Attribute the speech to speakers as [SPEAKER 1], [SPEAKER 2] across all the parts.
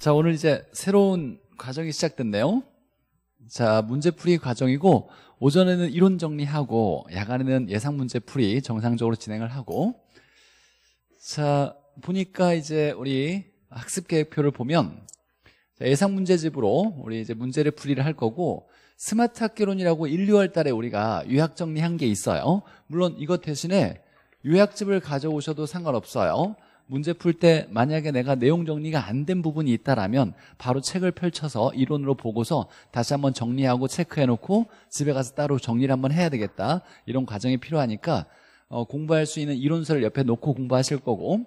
[SPEAKER 1] 자, 오늘 이제 새로운 과정이 시작됐네요. 자, 문제풀이 과정이고 오전에는 이론 정리하고 야간에는 예상 문제풀이 정상적으로 진행을 하고 자, 보니까 이제 우리 학습 계획표를 보면 예상 문제집으로 우리 이제 문제를 풀이를 할 거고 스마트 학교론이라고 1, 2월 달에 우리가 요약 정리한 게 있어요. 물론 이것 대신에 요약집을 가져오셔도 상관없어요. 문제 풀 때 만약에 내가 내용 정리가 안 된 부분이 있다라면 바로 책을 펼쳐서 이론으로 보고서 다시 한번 정리하고 체크해놓고 집에 가서 따로 정리를 한번 해야 되겠다 이런 과정이 필요하니까 어, 공부할 수 있는 이론서를 옆에 놓고 공부하실 거고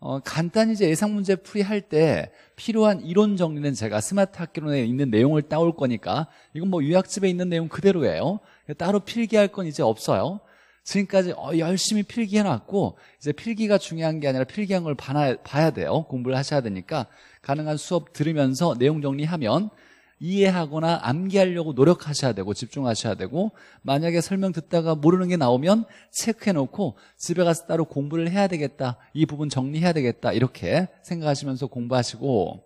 [SPEAKER 1] 어, 간단히 이제 예상 문제 풀이할 때 필요한 이론 정리는 제가 스마트 학교론에 있는 내용을 따올 거니까 이건 뭐 유학집에 있는 내용 그대로예요 따로 필기할 건 이제 없어요 지금까지 어, 열심히 필기해놨고 이제 필기가 중요한 게 아니라 필기한 걸 봐야 돼요 공부를 하셔야 되니까 가능한 수업 들으면서 내용 정리하면 이해하거나 암기하려고 노력하셔야 되고 집중하셔야 되고 만약에 설명 듣다가 모르는 게 나오면 체크해놓고 집에 가서 따로 공부를 해야 되겠다 이 부분 정리해야 되겠다 이렇게 생각하시면서 공부하시고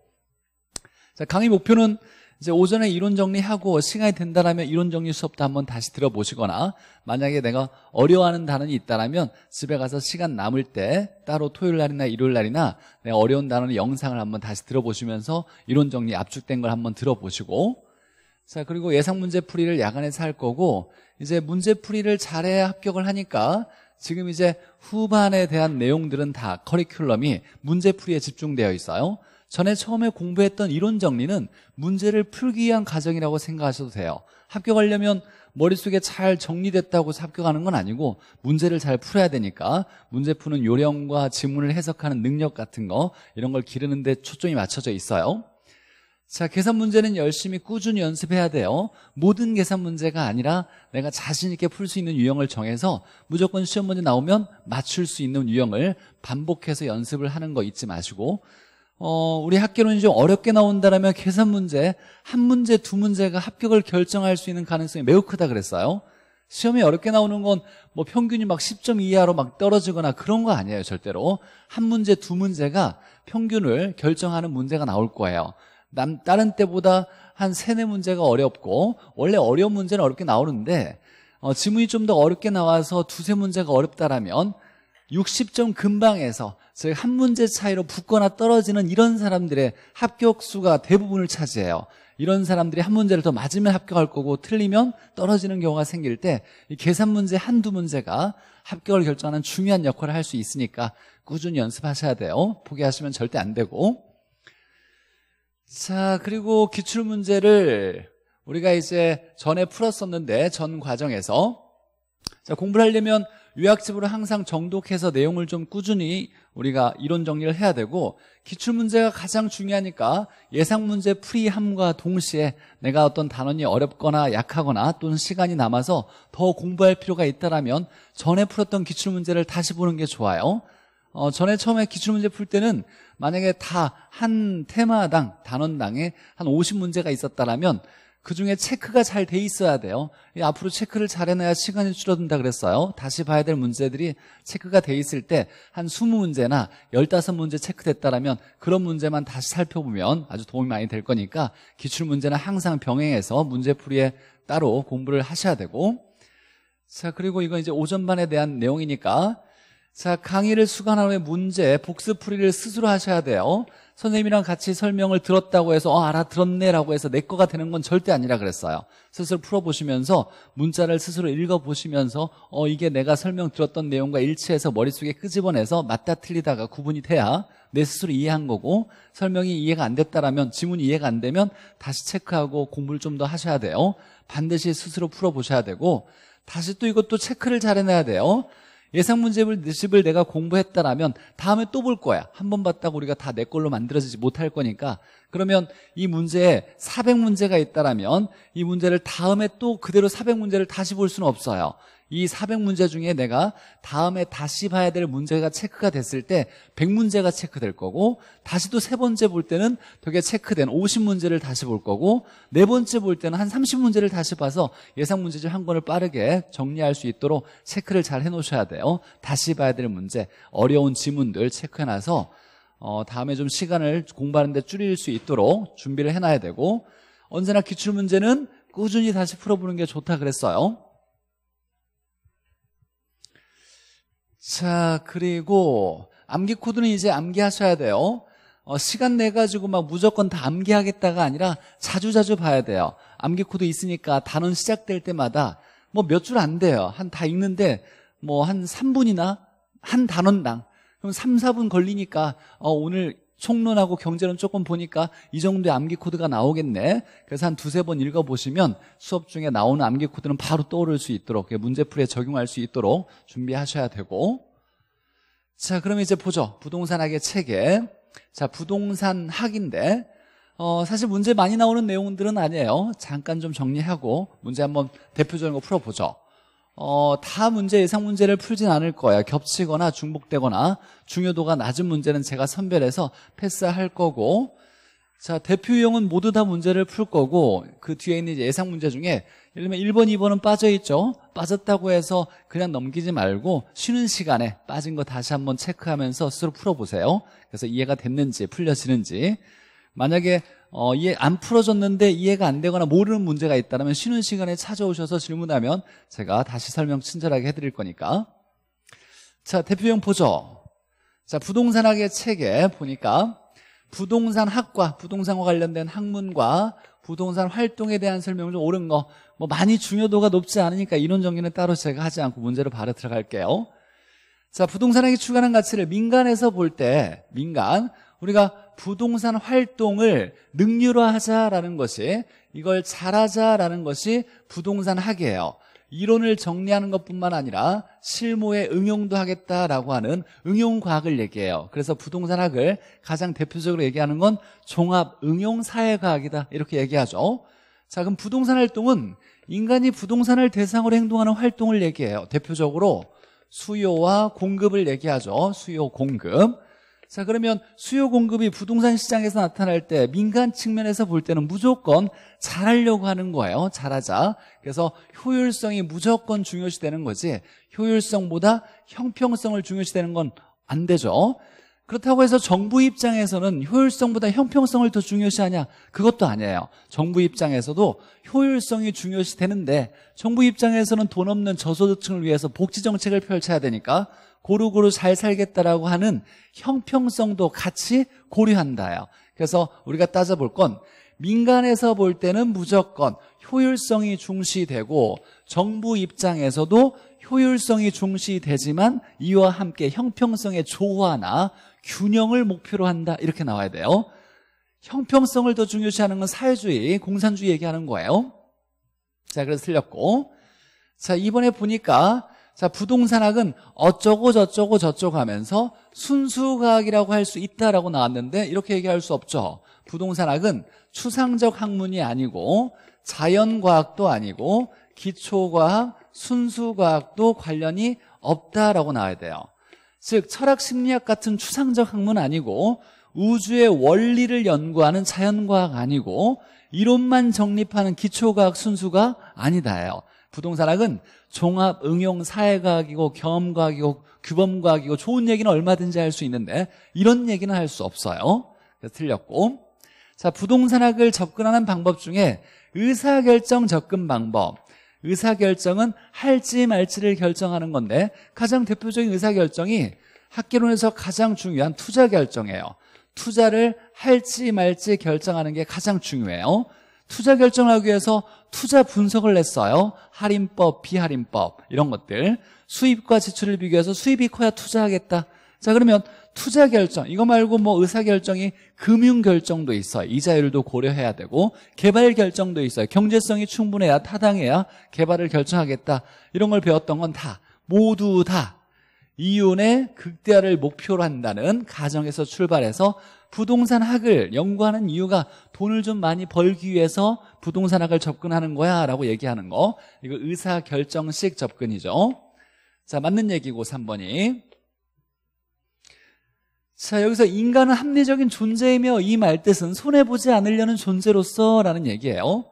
[SPEAKER 1] 자 강의 목표는 이제 오전에 이론 정리하고 시간이 된다라면 이론 정리 수업도 한번 다시 들어보시거나 만약에 내가 어려워하는 단원이 있다라면 집에 가서 시간 남을 때 따로 토요일 날이나 일요일 날이나 내가 어려운 단원의 영상을 한번 다시 들어보시면서 이론 정리 압축된 걸 한번 들어보시고 자 그리고 예상 문제 풀이를 야간에서 할 거고 이제 문제 풀이를 잘해야 합격을 하니까 지금 이제 후반에 대한 내용들은 다 커리큘럼이 문제 풀이에 집중되어 있어요. 전에 처음에 공부했던 이론 정리는 문제를 풀기 위한 과정이라고 생각하셔도 돼요. 합격하려면 머릿속에 잘 정리됐다고 합격하는 건 아니고 문제를 잘 풀어야 되니까 문제 푸는 요령과 지문을 해석하는 능력 같은 거 이런 걸 기르는 데 초점이 맞춰져 있어요. 자, 계산 문제는 열심히 꾸준히 연습해야 돼요. 모든 계산 문제가 아니라 내가 자신 있게 풀 수 있는 유형을 정해서 무조건 시험 문제 나오면 맞출 수 있는 유형을 반복해서 연습을 하는 거 잊지 마시고 어, 우리 학교는 좀 어렵게 나온다라면 계산 문제 한 문제 두 문제가 합격을 결정할 수 있는 가능성이 매우 크다 그랬어요. 시험이 어렵게 나오는 건 뭐 평균이 막 10점 이하로 막 떨어지거나 그런 거 아니에요, 절대로. 한 문제, 두 문제가 평균을 결정하는 문제가 나올 거예요. 남, 다른 때보다 한 세네 문제가 어렵고, 원래 어려운 문제는 어렵게 나오는데, 어, 지문이 좀 더 어렵게 나와서 두세 문제가 어렵다라면, 60점 금방에서 즉한 문제 차이로 붙거나 떨어지는 이런 사람들의 합격 수가 대부분을 차지해요. 이런 사람들이 한 문제를 더 맞으면 합격할 거고 틀리면 떨어지는 경우가 생길 때이 계산 문제 한두 문제가 합격을 결정하는 중요한 역할을 할 수 있으니까 꾸준히 연습하셔야 돼요. 포기하시면 절대 안 되고. 자, 그리고 기출 문제를 우리가 이제 전에 풀었었는데 전 과정에서 자, 공부를 하려면 요약집으로 항상 정독해서 내용을 좀 꾸준히 우리가 이론 정리를 해야 되고 기출문제가 가장 중요하니까 예상문제 풀이함과 동시에 내가 어떤 단원이 어렵거나 약하거나 또는 시간이 남아서 더 공부할 필요가 있다면 전에 풀었던 기출문제를 다시 보는 게 좋아요 어, 전에 처음에 기출문제 풀 때는 만약에 다 한 테마당, 단원당에 한 50문제가 있었다면 그중에 체크가 잘 돼 있어야 돼요. 앞으로 체크를 잘 해놔야 시간이 줄어든다 그랬어요. 다시 봐야 될 문제들이 체크가 돼 있을 때 한 20문제나 15문제 체크됐다라면 그런 문제만 다시 살펴보면 아주 도움이 많이 될 거니까 기출문제는 항상 병행해서 문제풀이에 따로 공부를 하셔야 되고 자 그리고 이건 이제 오전반에 대한 내용이니까 자, 강의를 수강하는 문제, 복습풀이를 스스로 하셔야 돼요. 선생님이랑 같이 설명을 들었다고 해서 어, 알아들었네라고 해서 내 거가 되는 건 절대 아니라 그랬어요. 스스로 풀어보시면서 문자를 스스로 읽어보시면서 어 이게 내가 설명 들었던 내용과 일치해서 머릿속에 끄집어내서 맞다 틀리다가 구분이 돼야 내 스스로 이해한 거고 설명이 이해가 안 됐다라면 지문이 이해가 안 되면 다시 체크하고 공부를 좀 더 하셔야 돼요. 반드시 스스로 풀어보셔야 되고 다시 또 이것도 체크를 잘 해놔야 돼요. 예상 문제집을 집을 내가 공부했다라면 다음에 또 볼 거야. 한 번 봤다고 우리가 다 내 걸로 만들어지지 못할 거니까 그러면 이 문제에 400문제가 있다라면 이 문제를 다음에 또 그대로 400문제를 다시 볼 수는 없어요. 이 400문제 중에 내가 다음에 다시 봐야 될 문제가 체크가 됐을 때 100문제가 체크될 거고 다시 또 세 번째 볼 때는 되게 체크된 50문제를 다시 볼 거고 네 번째 볼 때는 한 30문제를 다시 봐서 예상 문제집 한 권을 빠르게 정리할 수 있도록 체크를 잘 해놓으셔야 돼요 다시 봐야 될 문제 어려운 지문들 체크해놔서 어, 다음에 좀 시간을 공부하는데 줄일 수 있도록 준비를 해놔야 되고 언제나 기출문제는 꾸준히 다시 풀어보는 게 좋다 그랬어요 자, 그리고 암기 코드는 이제 암기하셔야 돼요. 어, 시간 내 가지고 막 무조건 다 암기하겠다가 아니라 자주자주 봐야 돼요. 암기 코드 있으니까 단원 시작될 때마다 뭐 몇 줄 안 돼요. 한 다 읽는데 뭐 한 3분이나 한 단원당 그럼 3, 4분 걸리니까 어, 오늘 총론하고 경제론 조금 보니까 이 정도의 암기 코드가 나오겠네. 그래서 한 두세 번 읽어보시면 수업 중에 나오는 암기 코드는 바로 떠오를 수 있도록 예, 문제풀이에 적용할 수 있도록 준비하셔야 되고 자그러면 이제 보죠. 부동산학의 체계 자 부동산학인데 어, 사실 문제 많이 나오는 내용들은 아니에요. 잠깐 좀 정리하고 문제 한번 대표적인 거 풀어보죠. 어, 다 문제, 예상 문제를 풀진 않을 거야. 겹치거나 중복되거나 중요도가 낮은 문제는 제가 선별해서 패스할 거고 자, 대표 유형은 모두 다 문제를 풀 거고 그 뒤에 있는 예상 문제 중에 예를 들면 1번, 2번은 빠져있죠. 빠졌다고 해서 그냥 넘기지 말고 쉬는 시간에 빠진 거 다시 한번 체크하면서 스스로 풀어보세요. 그래서 이해가 됐는지 풀려지는지 만약에 어, 이해 안 풀어졌는데 이해가 안 되거나 모르는 문제가 있다면 쉬는 시간에 찾아오셔서 질문하면 제가 다시 설명 친절하게 해드릴 거니까 자 대표형 보죠 자 부동산학의 책에 보니까 부동산 학과 부동산과 관련된 학문과 부동산 활동에 대한 설명을 좀 옳은 거뭐 많이 중요도가 높지 않으니까 이론 정리는 따로 제가 하지 않고 문제로 바로 들어갈게요 자 부동산학이 추구하는 가치를 민간에서 볼 때 민간 우리가 부동산 활동을 능률화하자라는 것이 이걸 잘하자라는 것이 부동산 학이에요. 이론을 정리하는 것뿐만 아니라 실무에 응용도 하겠다라고 하는 응용과학을 얘기해요. 그래서 부동산학을 가장 대표적으로 얘기하는 건 종합응용사회과학이다 이렇게 얘기하죠. 자 그럼 부동산 활동은 인간이 부동산을 대상으로 행동하는 활동을 얘기해요. 대표적으로 수요와 공급을 얘기하죠. 수요, 공급. 자, 그러면 수요 공급이 부동산 시장에서 나타날 때 민간 측면에서 볼 때는 무조건 잘하려고 하는 거예요. 잘하자. 그래서 효율성이 무조건 중요시 되는 거지 효율성보다 형평성을 중요시 되는 건 안 되죠. 그렇다고 해서 정부 입장에서는 효율성보다 형평성을 더 중요시하냐 그것도 아니에요 정부 입장에서도 효율성이 중요시 되는데 정부 입장에서는 돈 없는 저소득층을 위해서 복지 정책을 펼쳐야 되니까 고루고루 잘 살겠다라고 하는 형평성도 같이 고려한다요. 그래서 우리가 따져볼 건 민간에서 볼 때는 무조건 효율성이 중시되고 정부 입장에서도 효율성이 중시되지만 이와 함께 형평성의 조화나 균형을 목표로 한다 이렇게 나와야 돼요 형평성을 더 중요시하는 건 사회주의, 공산주의 얘기하는 거예요 자 그래서 틀렸고 자 이번에 보니까 자 부동산학은 어쩌고 저쩌고 저쩌고 하면서 순수과학이라고 할 수 있다라고 나왔는데 이렇게 얘기할 수 없죠 부동산학은 추상적 학문이 아니고 자연과학도 아니고 기초과학, 순수과학도 관련이 없다라고 나와야 돼요 즉 철학 심리학 같은 추상적 학문 아니고 우주의 원리를 연구하는 자연과학 아니고 이론만 정립하는 기초과학 순수가 아니다예요 부동산학은 종합 응용 사회과학이고 경험과학이고 규범과학이고 좋은 얘기는 얼마든지 할 수 있는데 이런 얘기는 할 수 없어요. 그래서 틀렸고 자 부동산학을 접근하는 방법 중에 의사결정 접근 방법 의사결정은 할지 말지를 결정하는 건데 가장 대표적인 의사결정이 학계론에서 가장 중요한 투자결정이에요 투자를 할지 말지 결정하는 게 가장 중요해요 투자 결정하기 위해서 투자 분석을 냈어요 할인법, 비할인법 이런 것들 수입과 지출을 비교해서 수입이 커야 투자하겠다 자 그러면 투자 결정 이거 말고 뭐 의사 결정이 금융 결정도 있어요 이자율도 고려해야 되고 개발 결정도 있어요 경제성이 충분해야 타당해야 개발을 결정하겠다 이런 걸 배웠던 건 다 모두 다 이윤의 극대화를 목표로 한다는 가정에서 출발해서 부동산학을 연구하는 이유가 돈을 좀 많이 벌기 위해서 부동산학을 접근하는 거야 라고 얘기하는 거 이거 의사결정식 접근이죠 자 맞는 얘기고 3번이 자 여기서 인간은 합리적인 존재이며 이 말뜻은 손해보지 않으려는 존재로서 라는 얘기예요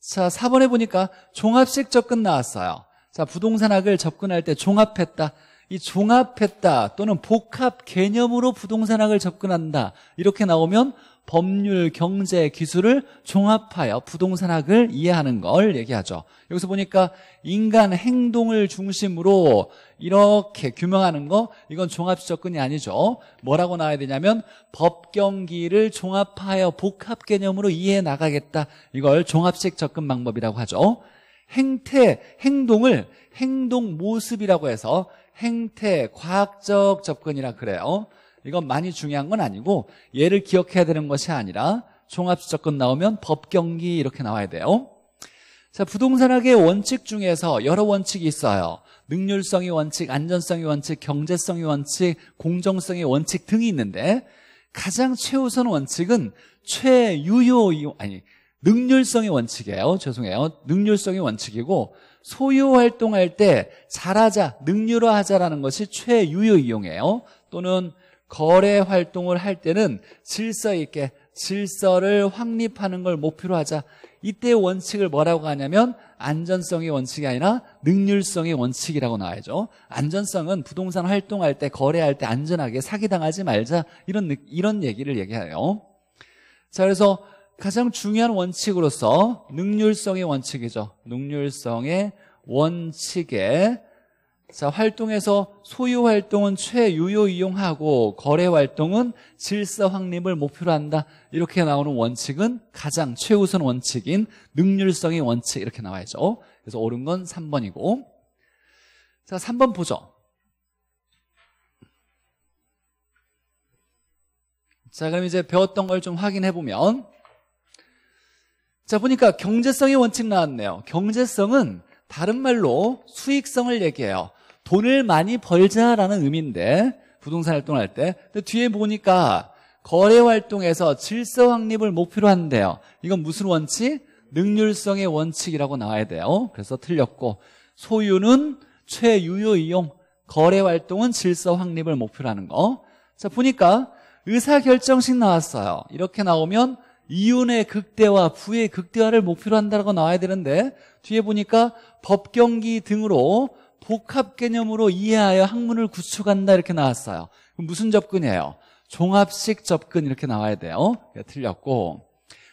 [SPEAKER 1] 자 4번에 보니까 종합식 접근 나왔어요 자 부동산학을 접근할 때 종합했다 이 종합했다 또는 복합 개념으로 부동산학을 접근한다 이렇게 나오면 법률, 경제, 기술을 종합하여 부동산학을 이해하는 걸 얘기하죠 여기서 보니까 인간 행동을 중심으로 이렇게 규명하는 거 이건 종합 접근이 아니죠 뭐라고 나와야 되냐면 법경기를 종합하여 복합 개념으로 이해해 나가겠다 이걸 종합식 접근 방법이라고 하죠 행태, 행동을 행동 모습이라고 해서 행태, 과학적 접근이라 그래요. 이건 많이 중요한 건 아니고 얘를 기억해야 되는 것이 아니라 종합적근 나오면 법경기 이렇게 나와야 돼요. 자, 부동산학의 원칙 중에서 여러 원칙이 있어요. 능률성의 원칙, 안전성의 원칙, 경제성의 원칙, 공정성의 원칙 등이 있는데 가장 최우선 원칙은 최유효 아니 능률성의 원칙이에요. 죄송해요. 능률성의 원칙이고 소유 활동할 때 잘하자, 능률화하자라는 것이 최유효 이용이에요. 또는 거래 활동을 할 때는 질서 있게 질서를 확립하는 걸 목표로 하자. 이때 원칙을 뭐라고 하냐면 안전성의 원칙이 아니라 능률성의 원칙이라고 나와야죠. 안전성은 부동산 활동할 때 거래할 때 안전하게 사기당하지 말자 이런 이런 얘기를 얘기해요. 자 그래서 가장 중요한 원칙으로서 능률성의 원칙이죠. 능률성의 원칙에 자, 활동에서 소유 활동은 최유효 이용하고 거래 활동은 질서 확립을 목표로 한다. 이렇게 나오는 원칙은 가장 최우선 원칙인 능률성의 원칙 이렇게 나와야죠. 그래서 옳은 건 3번이고. 자, 3번 보죠. 자, 그럼 이제 배웠던 걸 좀 확인해 보면 자, 보니까 경제성의 원칙 나왔네요. 경제성은 다른 말로 수익성을 얘기해요. 돈을 많이 벌자라는 의미인데 부동산 활동할 때. 근데 뒤에 보니까 거래 활동에서 질서 확립을 목표로 한대요. 이건 무슨 원칙? 능률성의 원칙이라고 나와야 돼요. 그래서 틀렸고 소유는 최유효 이용, 거래 활동은 질서 확립을 목표로 하는 거. 자, 보니까 의사결정식 나왔어요. 이렇게 나오면 이윤의 극대화, 부의 극대화를 목표로 한다고 나와야 되는데 뒤에 보니까 법경기 등으로 복합 개념으로 이해하여 학문을 구축한다 이렇게 나왔어요. 무슨 접근이에요? 종합식 접근 이렇게 나와야 돼요. 예, 틀렸고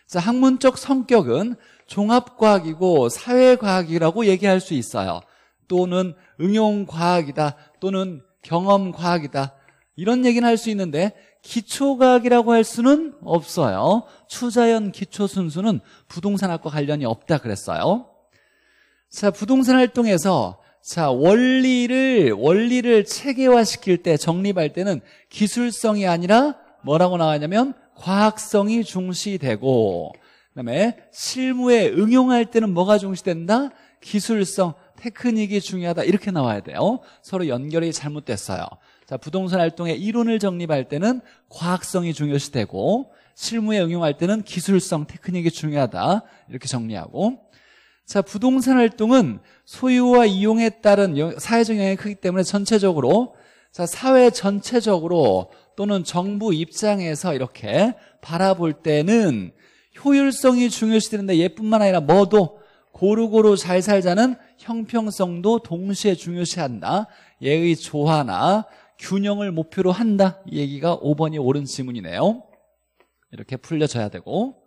[SPEAKER 1] 자, 학문적 성격은 종합과학이고 사회과학이라고 얘기할 수 있어요. 또는 응용과학이다 또는 경험과학이다 이런 얘기는 할 수 있는데 기초과학이라고 할 수는 없어요. 추자연 기초 순수는 부동산학과 관련이 없다 그랬어요. 자, 부동산 활동에서 자, 원리를 원리를 체계화시킬 때 정립할 때는 기술성이 아니라 뭐라고 나왔냐면 과학성이 중시되고 그다음에 실무에 응용할 때는 뭐가 중시된다? 기술성, 테크닉이 중요하다 이렇게 나와야 돼요. 서로 연결이 잘못됐어요. 자, 부동산 활동의 이론을 정립할 때는 과학성이 중요시 되고 실무에 응용할 때는 기술성, 테크닉이 중요하다. 이렇게 정리하고 자, 부동산 활동은 소유와 이용에 따른 사회적 영향이 크기 때문에 전체적으로 자, 사회 전체적으로 또는 정부 입장에서 이렇게 바라볼 때는 효율성이 중요시되는데 얘뿐만 아니라 뭐도 고루고루 잘 살자는 형평성도 동시에 중요시한다. 얘의 조화나 균형을 목표로 한다 이 얘기가 5번이 옳은 지문이네요 이렇게 풀려져야 되고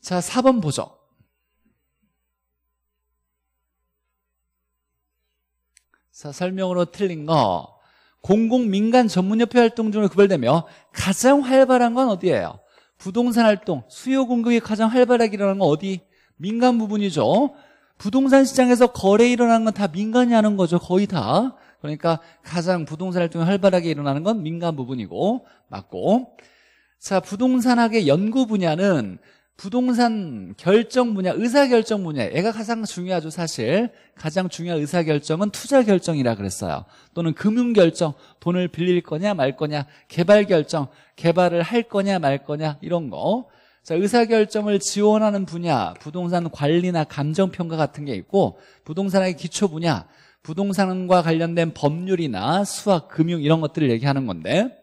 [SPEAKER 1] 자 4번 보죠 자 설명으로 틀린 거 공공 민간 전문협회 활동 중으로 구별되며 가장 활발한 건 어디예요? 부동산 활동, 수요 공급이 가장 활발하게 일어나는 건 어디? 민간 부분이죠 부동산 시장에서 거래 일어나는 건 다 민간이 하는 거죠 거의 다 그러니까 가장 부동산 활동이 활발하게 일어나는 건 민간 부분이고 맞고 자 부동산학의 연구 분야는 부동산 결정 분야, 의사결정 분야 애가 가장 중요하죠 사실 가장 중요한 의사결정은 투자결정이라 그랬어요 또는 금융결정, 돈을 빌릴 거냐 말 거냐 개발결정, 개발을 할 거냐 말 거냐 이런 거 자, 의사결정을 지원하는 분야, 부동산 관리나 감정평가 같은 게 있고 부동산학의 기초 분야 부동산과 관련된 법률이나 수학, 금융 이런 것들을 얘기하는 건데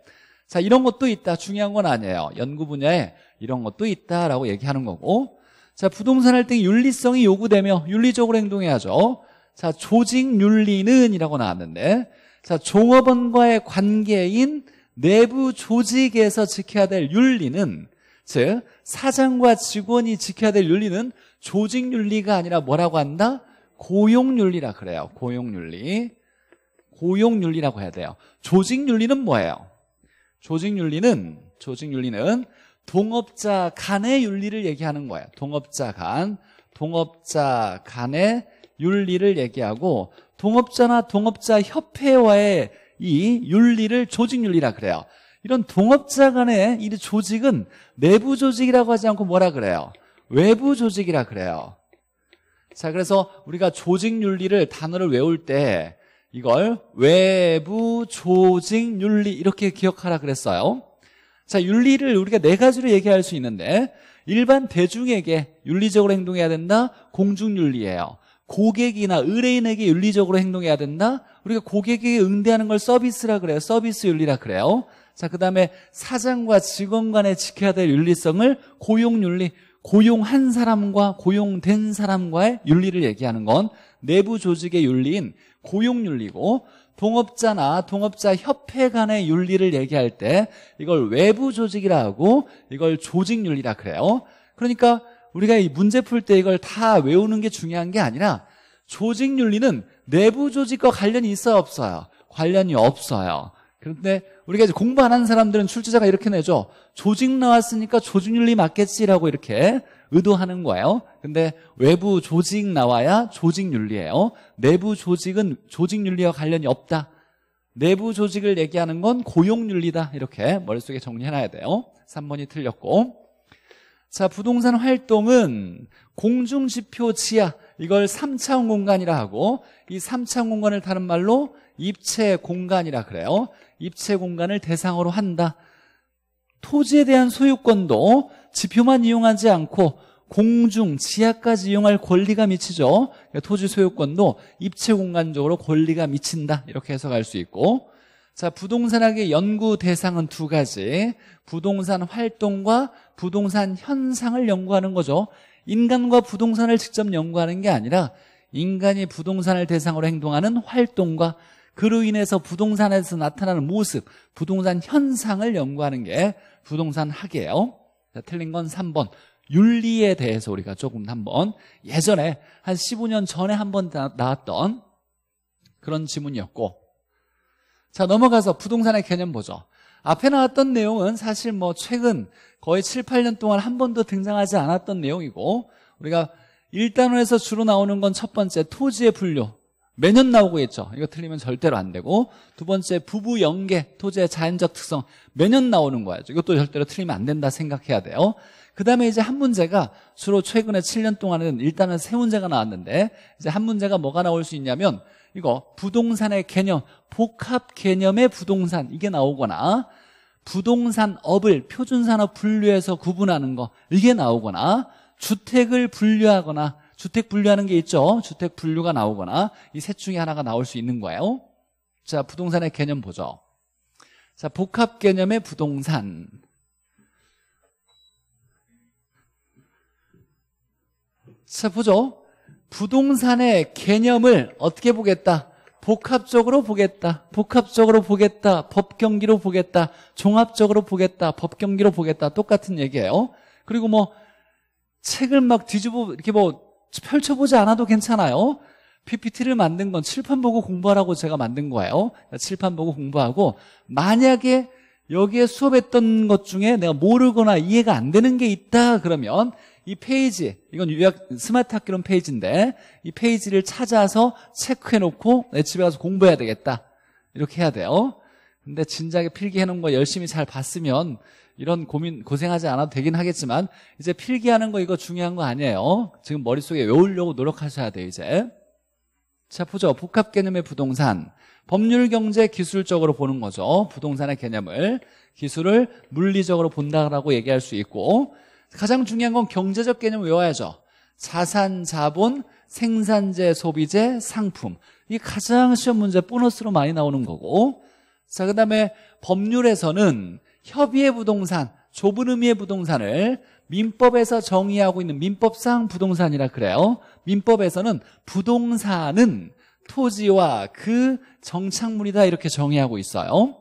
[SPEAKER 1] 자 이런 것도 있다 중요한 건 아니에요 연구 분야에 이런 것도 있다라고 얘기하는 거고 자 부동산 할 때 윤리성이 요구되며 윤리적으로 행동해야죠 자 조직 윤리는 이라고 나왔는데 자 종업원과의 관계인 내부 조직에서 지켜야 될 윤리는 즉 사장과 직원이 지켜야 될 윤리는 조직 윤리가 아니라 뭐라고 한다? 고용윤리라 그래요 고용윤리 고용윤리라고 해야 돼요 조직윤리는 뭐예요? 조직윤리는 조직윤리는 동업자 간의 윤리를 얘기하는 거예요 동업자 간 동업자 간의 윤리를 얘기하고 동업자나 동업자 협회와의 이 윤리를 조직윤리라 그래요 이런 동업자 간의 이 조직은 내부 조직이라고 하지 않고 뭐라 그래요? 외부 조직이라 그래요 자, 그래서 우리가 조직 윤리를 단어를 외울 때 이걸 외부 조직 윤리 이렇게 기억하라 그랬어요. 자, 윤리를 우리가 네 가지로 얘기할 수 있는데 일반 대중에게 윤리적으로 행동해야 된다. 공중 윤리예요. 고객이나 의뢰인에게 윤리적으로 행동해야 된다. 우리가 고객에게 응대하는 걸 서비스라 그래요. 서비스 윤리라 그래요. 자, 그다음에 사장과 직원 간에 지켜야 될 윤리성을 고용 윤리. 고용한 사람과 고용된 사람과의 윤리를 얘기하는 건 내부 조직의 윤리인 고용윤리고 동업자나 동업자 협회 간의 윤리를 얘기할 때 이걸 외부 조직이라 하고 이걸 조직윤리라 그래요 그러니까 우리가 이 문제 풀 때 이걸 다 외우는 게 중요한 게 아니라 조직윤리는 내부 조직과 관련이 있어요 없어요? 관련이 없어요 그런데 우리가 이제 공부 안 하는 사람들은 출제자가 이렇게 내죠. 조직 나왔으니까 조직윤리 맞겠지라고 이렇게 의도하는 거예요. 근데 외부 조직 나와야 조직윤리에요 내부 조직은 조직윤리와 관련이 없다. 내부 조직을 얘기하는 건 고용윤리다. 이렇게 머릿속에 정리해놔야 돼요. 3번이 틀렸고. 자, 부동산 활동은 공중지표 지하, 이걸 3차원 공간이라 하고, 이 3차원 공간을 다른 말로 입체 공간이라 그래요. 입체 공간을 대상으로 한다. 토지에 대한 소유권도 지표만 이용하지 않고 공중, 지하까지 이용할 권리가 미치죠. 그러니까 토지 소유권도 입체 공간적으로 권리가 미친다. 이렇게 해석할 수 있고 자 부동산학의 연구 대상은 두 가지. 부동산 활동과 부동산 현상을 연구하는 거죠. 인간과 부동산을 직접 연구하는 게 아니라 인간이 부동산을 대상으로 행동하는 활동과 그로 인해서 부동산에서 나타나는 모습, 부동산 현상을 연구하는 게 부동산 학이에요. 자, 틀린 건 3번. 윤리에 대해서 우리가 조금 한번 예전에 한 15년 전에 한 번 나왔던 그런 지문이었고 자 넘어가서 부동산의 개념 보죠 앞에 나왔던 내용은 사실 뭐 최근 거의 7, 8년 동안 한 번도 등장하지 않았던 내용이고 우리가 일단원에서 주로 나오는 건 첫 번째 토지의 분류 매년 나오고 있죠. 이거 틀리면 절대로 안 되고 두 번째 부부 연계, 토지의 자연적 특성 매년 나오는 거예요. 이것도 절대로 틀리면 안 된다 생각해야 돼요. 그 다음에 이제 한 문제가 주로 최근에 7년 동안은 일단은 새 문제가 나왔는데 이제 한 문제가 뭐가 나올 수 있냐면 이거 부동산의 개념, 복합 개념의 부동산 이게 나오거나 부동산업을 표준산업 분류해서 구분하는 거 이게 나오거나 주택을 분류하거나 주택 분류하는 게 있죠. 주택 분류가 나오거나 이 셋 중에 하나가 나올 수 있는 거예요. 자, 부동산의 개념 보죠. 자, 복합 개념의 부동산. 자, 보죠. 부동산의 개념을 어떻게 보겠다? 복합적으로 보겠다. 복합적으로 보겠다. 법경기로 보겠다. 종합적으로 보겠다. 법경기로 보겠다. 똑같은 얘기예요. 그리고 뭐 책을 막 뒤집어 이렇게 뭐 펼쳐보지 않아도 괜찮아요. PPT를 만든 건 칠판 보고 공부하라고 제가 만든 거예요. 칠판 보고 공부하고 만약에 여기에 수업했던 것 중에 내가 모르거나 이해가 안 되는 게 있다 그러면 이 페이지 이건 유학 스마트 학교론 페이지인데 이 페이지를 찾아서 체크해놓고 내 집에 가서 공부해야 되겠다 이렇게 해야 돼요. 근데 진작에 필기해놓은 거 열심히 잘 봤으면 이런 고민 고생하지 않아도 되긴 하겠지만 이제 필기하는 거 이거 중요한 거 아니에요 지금 머릿속에 외우려고 노력하셔야 돼요 이제 자 보죠 복합 개념의 부동산 법률 경제 기술적으로 보는 거죠 부동산의 개념을 기술을 물리적으로 본다라고 얘기할 수 있고 가장 중요한 건 경제적 개념 외워야죠 자산, 자본, 생산재, 소비재, 상품 이게 가장 시험 문제 보너스로 많이 나오는 거고 자, 그 다음에 법률에서는 협의의 부동산, 좁은 의미의 부동산을 민법에서 정의하고 있는 민법상 부동산이라 그래요. 민법에서는 부동산은 토지와 그 정착물이다 이렇게 정의하고 있어요.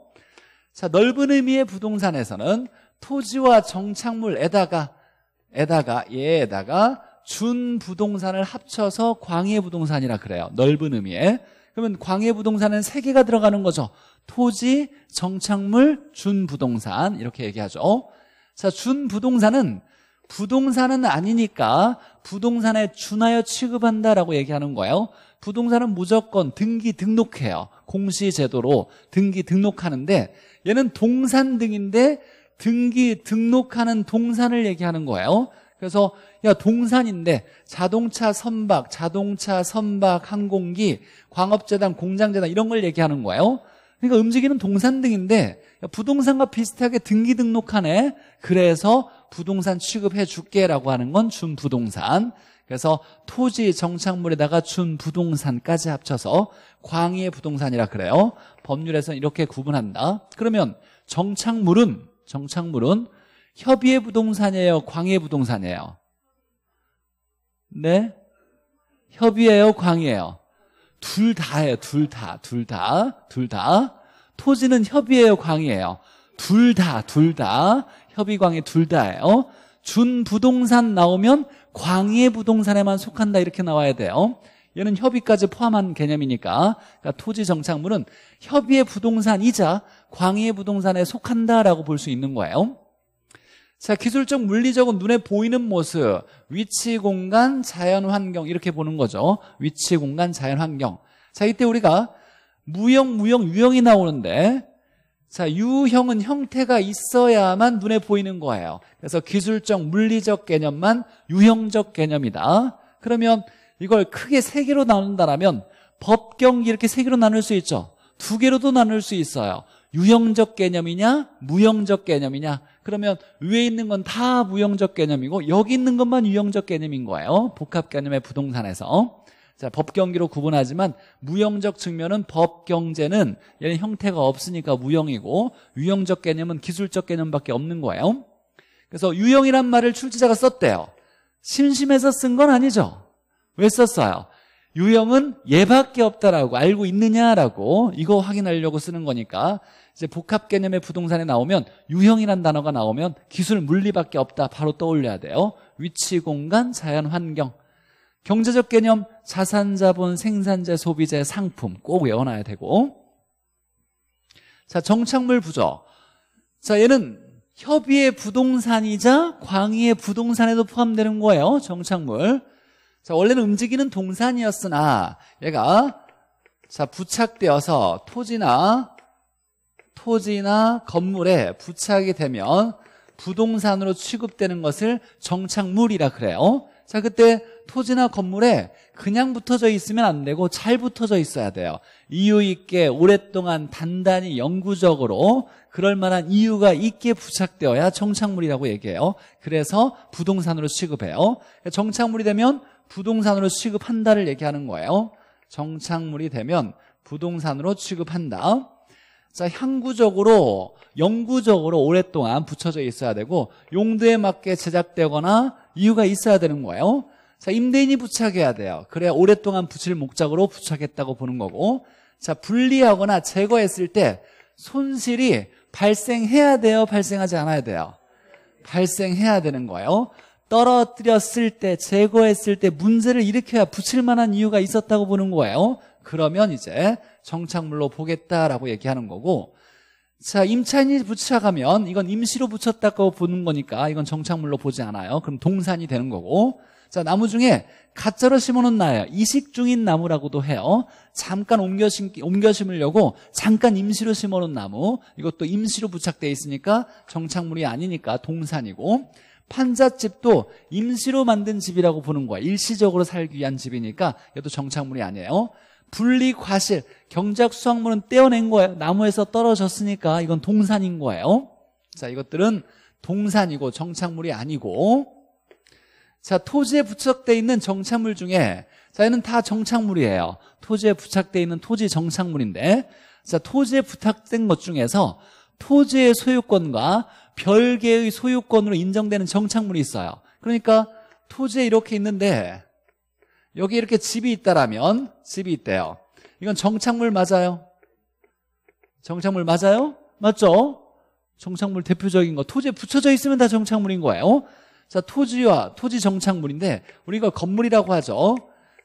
[SPEAKER 1] 자, 넓은 의미의 부동산에서는 토지와 정착물에다가 에다가 얘에다가 준 부동산을 합쳐서 광해 부동산이라 그래요. 넓은 의미에. 그러면 광해 부동산은 세개가 들어가는 거죠. 토지, 정착물, 준부동산 이렇게 얘기하죠. 어? 자, 준부동산은 부동산은 아니니까 부동산에 준하여 취급한다라고 얘기하는 거예요. 부동산은 무조건 등기 등록해요. 공시제도로 등기 등록하는데 얘는 동산 등인데 등기 등록하는 동산을 얘기하는 거예요. 그래서 야 동산인데 자동차 선박, 자동차 선박, 항공기, 광업재단, 공장재단 이런 걸 얘기하는 거예요. 그러니까 움직이는 동산 등인데 부동산과 비슷하게 등기 등록하네. 그래서 부동산 취급해 줄게라고 하는 건 준부동산. 그래서 토지 정착물에다가 준부동산까지 합쳐서 광의의 부동산이라 그래요. 법률에서는 이렇게 구분한다. 그러면 정착물은 정착물은 협의의 부동산이에요, 광의의 부동산이에요. 네? 협의예요, 광의예요? 둘 다예요. 둘 다, 둘 다, 둘 다. 토지는 협의예요, 광이에요. 둘 다, 둘 다. 협의광이 둘 다예요. 준 부동산 나오면 광의 부동산에만 속한다 이렇게 나와야 돼요. 얘는 협의까지 포함한 개념이니까 그러니까 토지 정착물은 협의의 부동산이자 광의의 부동산에 속한다라고 볼 수 있는 거예요. 자, 기술적, 물리적은 눈에 보이는 모습, 위치, 공간, 자연 환경 이렇게 보는 거죠. 위치, 공간, 자연 환경. 자, 이때 우리가 무형, 무형, 유형이 나오는데 자, 유형은 형태가 있어야만 눈에 보이는 거예요. 그래서 기술적, 물리적 개념만 유형적 개념이다. 그러면 이걸 크게 세 개로 나눈다라면 법경기 이렇게 세 개로 나눌 수 있죠. 두 개로도 나눌 수 있어요. 유형적 개념이냐, 무형적 개념이냐. 그러면 위에 있는 건 다 무형적 개념이고 여기 있는 것만 유형적 개념인 거예요. 복합 개념의 부동산에서. 자, 법경기로 구분하지만 무형적 측면은 법경제는 얘는 형태가 없으니까 무형이고 유형적 개념은 기술적 개념밖에 없는 거예요. 그래서 유형이란 말을 출제자가 썼대요. 심심해서 쓴 건 아니죠. 왜 썼어요? 유형은 얘밖에 없다라고 알고 있느냐라고 이거 확인하려고 쓰는 거니까 이제 복합 개념의 부동산에 나오면 유형이란 단어가 나오면 기술 물리밖에 없다 바로 떠올려야 돼요 위치 공간 자연 환경 경제적 개념 자산 자본 생산재 소비재 상품 꼭 외워놔야 되고 자 정착물 부적 자 얘는 협의의 부동산이자 광의의 부동산에도 포함되는 거예요 정착물 자 원래는 움직이는 동산이었으나 얘가 자 부착되어서 토지나 토지나 건물에 부착이 되면 부동산으로 취급되는 것을 정착물이라 그래요 자 그때 토지나 건물에 그냥 붙어져 있으면 안 되고 잘 붙어져 있어야 돼요 이유 있게 오랫동안 단단히 영구적으로 그럴 만한 이유가 있게 부착되어야 정착물이라고 얘기해요 그래서 부동산으로 취급해요 정착물이 되면 부동산으로 취급한다를 얘기하는 거예요 정착물이 되면 부동산으로 취급한다 자, 향구적으로 영구적으로 오랫동안 붙여져 있어야 되고 용도에 맞게 제작되거나 이유가 있어야 되는 거예요. 자, 임대인이 부착해야 돼요. 그래야 오랫동안 붙일 목적으로 부착했다고 보는 거고 자, 분리하거나 제거했을 때 손실이 발생해야 돼요, 발생하지 않아야 돼요. 발생해야 되는 거예요. 떨어뜨렸을 때, 제거했을 때 문제를 일으켜야 붙일 만한 이유가 있었다고 보는 거예요. 그러면 이제 정착물로 보겠다라고 얘기하는 거고 자 임차인이 붙여가면 이건 임시로 붙였다고 보는 거니까 이건 정착물로 보지 않아요 그럼 동산이 되는 거고 자 나무 중에 가짜로 심어놓은 나요 이식 중인 나무라고도 해요 잠깐 옮겨, 심, 옮겨 심으려고 잠깐 임시로 심어놓은 나무 이것도 임시로 부착돼 있으니까 정착물이 아니니까 동산이고 판잣집도 임시로 만든 집이라고 보는 거야 일시적으로 살기 위한 집이니까 이것도 정착물이 아니에요 분리과실, 경작 수확물은 떼어낸 거예요. 나무에서 떨어졌으니까 이건 동산인 거예요. 자, 이것들은 동산이고 정착물이 아니고 자, 토지에 부착돼 있는 정착물 중에 자, 얘는 다 정착물이에요. 토지에 부착돼 있는 토지 정착물인데 자, 토지에 부탁된 것 중에서 토지의 소유권과 별개의 소유권으로 인정되는 정착물이 있어요. 그러니까 토지에 이렇게 있는데 여기 이렇게 집이 있다라면 집이 있대요 이건 정착물 맞아요 정착물 맞아요? 맞죠? 정착물 대표적인 거 토지에 붙여져 있으면 다 정착물인 거예요 자 토지와 토지 정착물인데 우리가 건물이라고 하죠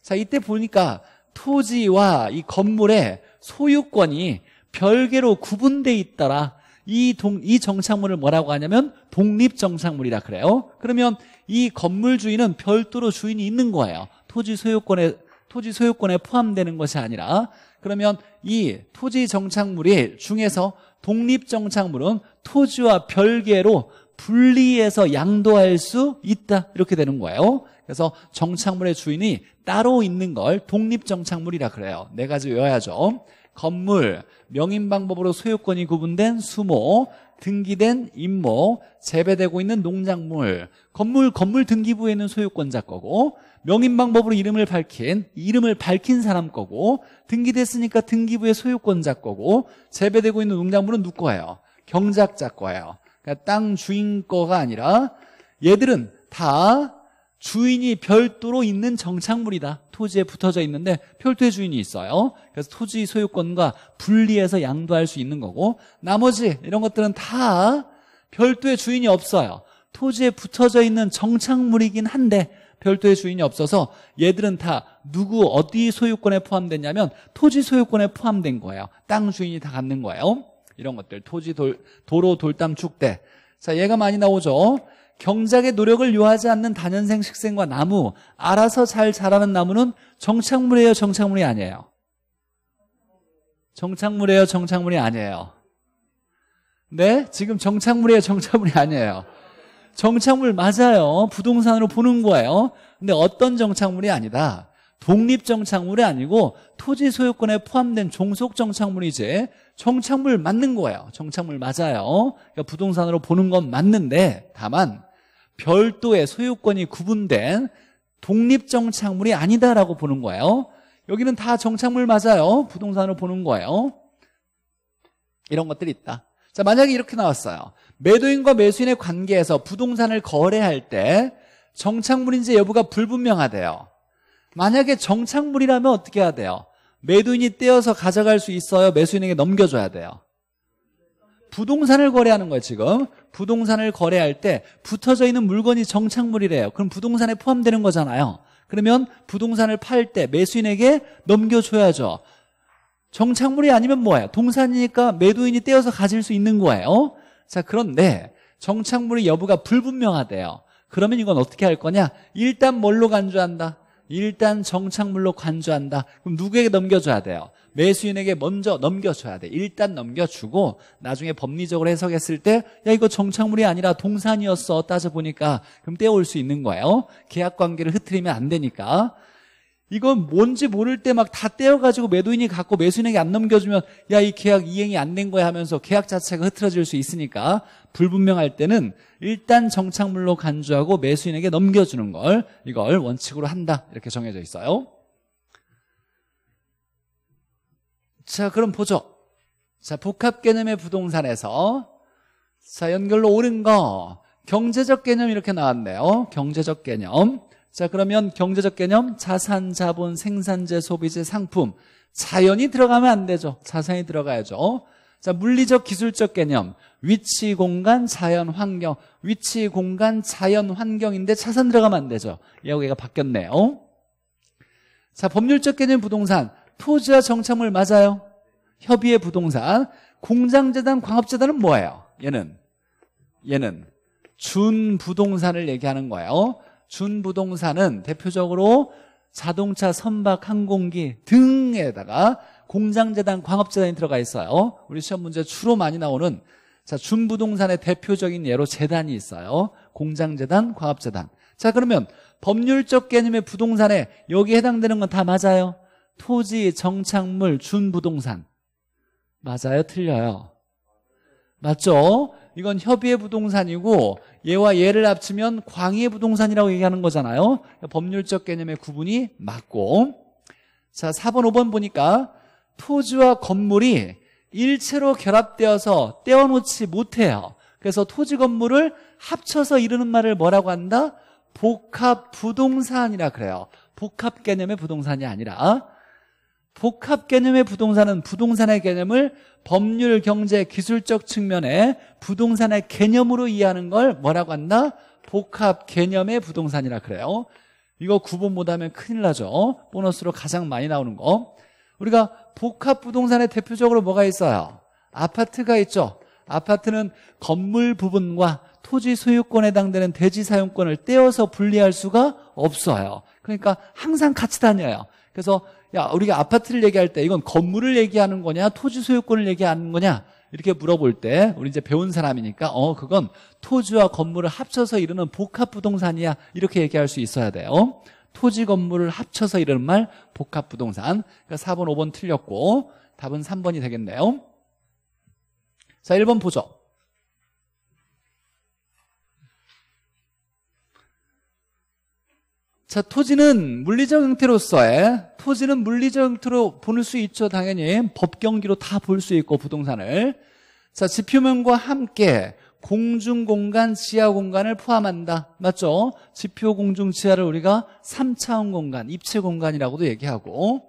[SPEAKER 1] 자 이때 보니까 토지와 이 건물의 소유권이 별개로 구분돼 있더라 이, 동, 이 정착물을 뭐라고 하냐면 독립정착물이라 그래요 그러면 이 건물 주인은 별도로 주인이 있는 거예요 토지 소유권에 토지 소유권에 포함되는 것이 아니라 그러면 이 토지 정착물이 중에서 독립 정착물은 토지와 별개로 분리해서 양도할 수 있다 이렇게 되는 거예요 그래서 정착물의 주인이 따로 있는 걸 독립 정착물이라 그래요 네 가지 외워야죠 건물, 명인 방법으로 소유권이 구분된 수모, 등기된 임목, 재배되고 있는 농작물, 건물, 건물 등기부에는 소유권자 거고 명인 방법으로 이름을 밝힌, 이름을 밝힌 사람 거고 등기됐으니까 등기부에 소유권자 거고 재배되고 있는 농작물은 누구 예요 경작자 거예요. 그러니까 땅 주인 거가 아니라 얘들은 다 주인이 별도로 있는 정착물이다. 토지에 붙어져 있는데 별도의 주인이 있어요. 그래서 토지 소유권과 분리해서 양도할 수 있는 거고 나머지 이런 것들은 다 별도의 주인이 없어요. 토지에 붙어져 있는 정착물이긴 한데 별도의 주인이 없어서 얘들은 다 누구 어디 소유권에 포함됐냐면 토지 소유권에 포함된 거예요. 땅 주인이 다 갖는 거예요. 이런 것들 토지 돌, 도로 돌담 축대. 자, 얘가 많이 나오죠. 경작의 노력을 요하지 않는 단연생 식생과 나무, 알아서 잘 자라는 나무는 정착물이에요, 정착물이 아니에요? 정착물이에요, 정착물이 아니에요? 네? 지금 정착물이에요, 정착물이 아니에요? 정착물 맞아요. 부동산으로 보는 거예요. 근데 어떤 정착물이 아니다. 독립정착물이 아니고 토지 소유권에 포함된 종속정착물이지 정착물 맞는 거예요. 정착물 맞아요. 그러니까 부동산으로 보는 건 맞는데 다만 별도의 소유권이 구분된 독립정착물이 아니다라고 보는 거예요 여기는 다 정착물 맞아요 부동산으로 보는 거예요 이런 것들이 있다 자 만약에 이렇게 나왔어요 매도인과 매수인의 관계에서 부동산을 거래할 때 정착물인지 여부가 불분명하대요 만약에 정착물이라면 어떻게 해야 돼요? 매도인이 떼어서 가져갈 수 있어요? 매수인에게 넘겨줘야 돼요? 부동산을 거래하는 거예요 지금 부동산을 거래할 때 붙어져 있는 물건이 정착물이래요 그럼 부동산에 포함되는 거잖아요 그러면 부동산을 팔 때 매수인에게 넘겨줘야죠 정착물이 아니면 뭐예요 동산이니까 매도인이 떼어서 가질 수 있는 거예요 자 그런데 정착물의 여부가 불분명하대요 그러면 이건 어떻게 할 거냐 일단 뭘로 간주한다 일단 정착물로 간주한다. 그럼 누구에게 넘겨줘야 돼요? 매수인에게 먼저 넘겨줘야 돼. 일단 넘겨주고 나중에 법리적으로 해석했을 때 야 이거 정착물이 아니라 동산이었어 따져보니까 그럼 떼어올 수 있는 거예요. 계약관계를 흐트리면 안 되니까. 이건 뭔지 모를 때 막 다 떼어가지고 매도인이 갖고 매수인에게 안 넘겨주면 야 이 계약 이행이 안 된 거야 하면서 계약 자체가 흐트러질 수 있으니까 불분명할 때는 일단 정착물로 간주하고 매수인에게 넘겨주는 걸 이걸 원칙으로 한다 이렇게 정해져 있어요 자 그럼 보죠 자 복합 개념의 부동산에서 자 연결로 오른 거 경제적 개념 이렇게 나왔네요 경제적 개념 자, 그러면 경제적 개념, 자산, 자본, 생산재, 소비재, 상품. 자연이 들어가면 안 되죠. 자산이 들어가야죠. 자, 물리적, 기술적 개념. 위치, 공간, 자연, 환경. 위치, 공간, 자연, 환경인데 자산 들어가면 안 되죠. 여기가 바뀌었네요. 자, 법률적 개념 부동산. 토지와 정착물 맞아요. 협의의 부동산. 공장재단, 광업재단은 뭐예요? 얘는? 얘는? 준부동산을 얘기하는 거예요. 준부동산은 대표적으로 자동차, 선박, 항공기 등에다가 공장재단, 광업재단이 들어가 있어요. 우리 시험 문제 주로 많이 나오는 자 준부동산의 대표적인 예로 재단이 있어요. 공장재단, 광업재단. 자 그러면 법률적 개념의 부동산에 여기 해당되는 건 다 맞아요. 토지, 정착물, 준부동산. 맞아요? 틀려요? 맞죠? 이건 협의의 부동산이고 얘와 얘를 합치면 광의의 부동산이라고 얘기하는 거잖아요 법률적 개념의 구분이 맞고 자 4번 5번 보니까 토지와 건물이 일체로 결합되어서 떼어놓지 못해요 그래서 토지 건물을 합쳐서 이루는 말을 뭐라고 한다? 복합 부동산이라 그래요 복합 개념의 부동산이 아니라 복합 개념의 부동산은 부동산의 개념을 법률, 경제, 기술적 측면에 부동산의 개념으로 이해하는 걸 뭐라고 한다? 복합 개념의 부동산이라 그래요. 이거 구분 못하면 큰일 나죠. 보너스로 가장 많이 나오는 거. 우리가 복합 부동산의 대표적으로 뭐가 있어요? 아파트가 있죠. 아파트는 건물 부분과 토지 소유권에 해당되는 대지 사용권을 떼어서 분리할 수가 없어요. 그러니까 항상 같이 다녀요. 그래서 야, 우리가 아파트를 얘기할 때 이건 건물을 얘기하는 거냐, 토지 소유권을 얘기하는 거냐, 이렇게 물어볼 때 우리 이제 배운 사람이니까 어 그건 토지와 건물을 합쳐서 이루는 복합 부동산이야 이렇게 얘기할 수 있어야 돼요. 어? 토지 건물을 합쳐서 이르는 말 복합 부동산. 그러니까 4번, 5번 틀렸고 답은 3번이 되겠네요. 자, 1번 보죠. 자, 토지는 물리적 형태로서의 토지는 물리적 형태로 보는 수 있죠, 당연히. 법경기로 다 볼 수 있고 부동산을. 자, 지표면과 함께 공중 공간, 지하 공간을 포함한다. 맞죠? 지표 공중 지하를 우리가 3차원 공간, 입체 공간이라고도 얘기하고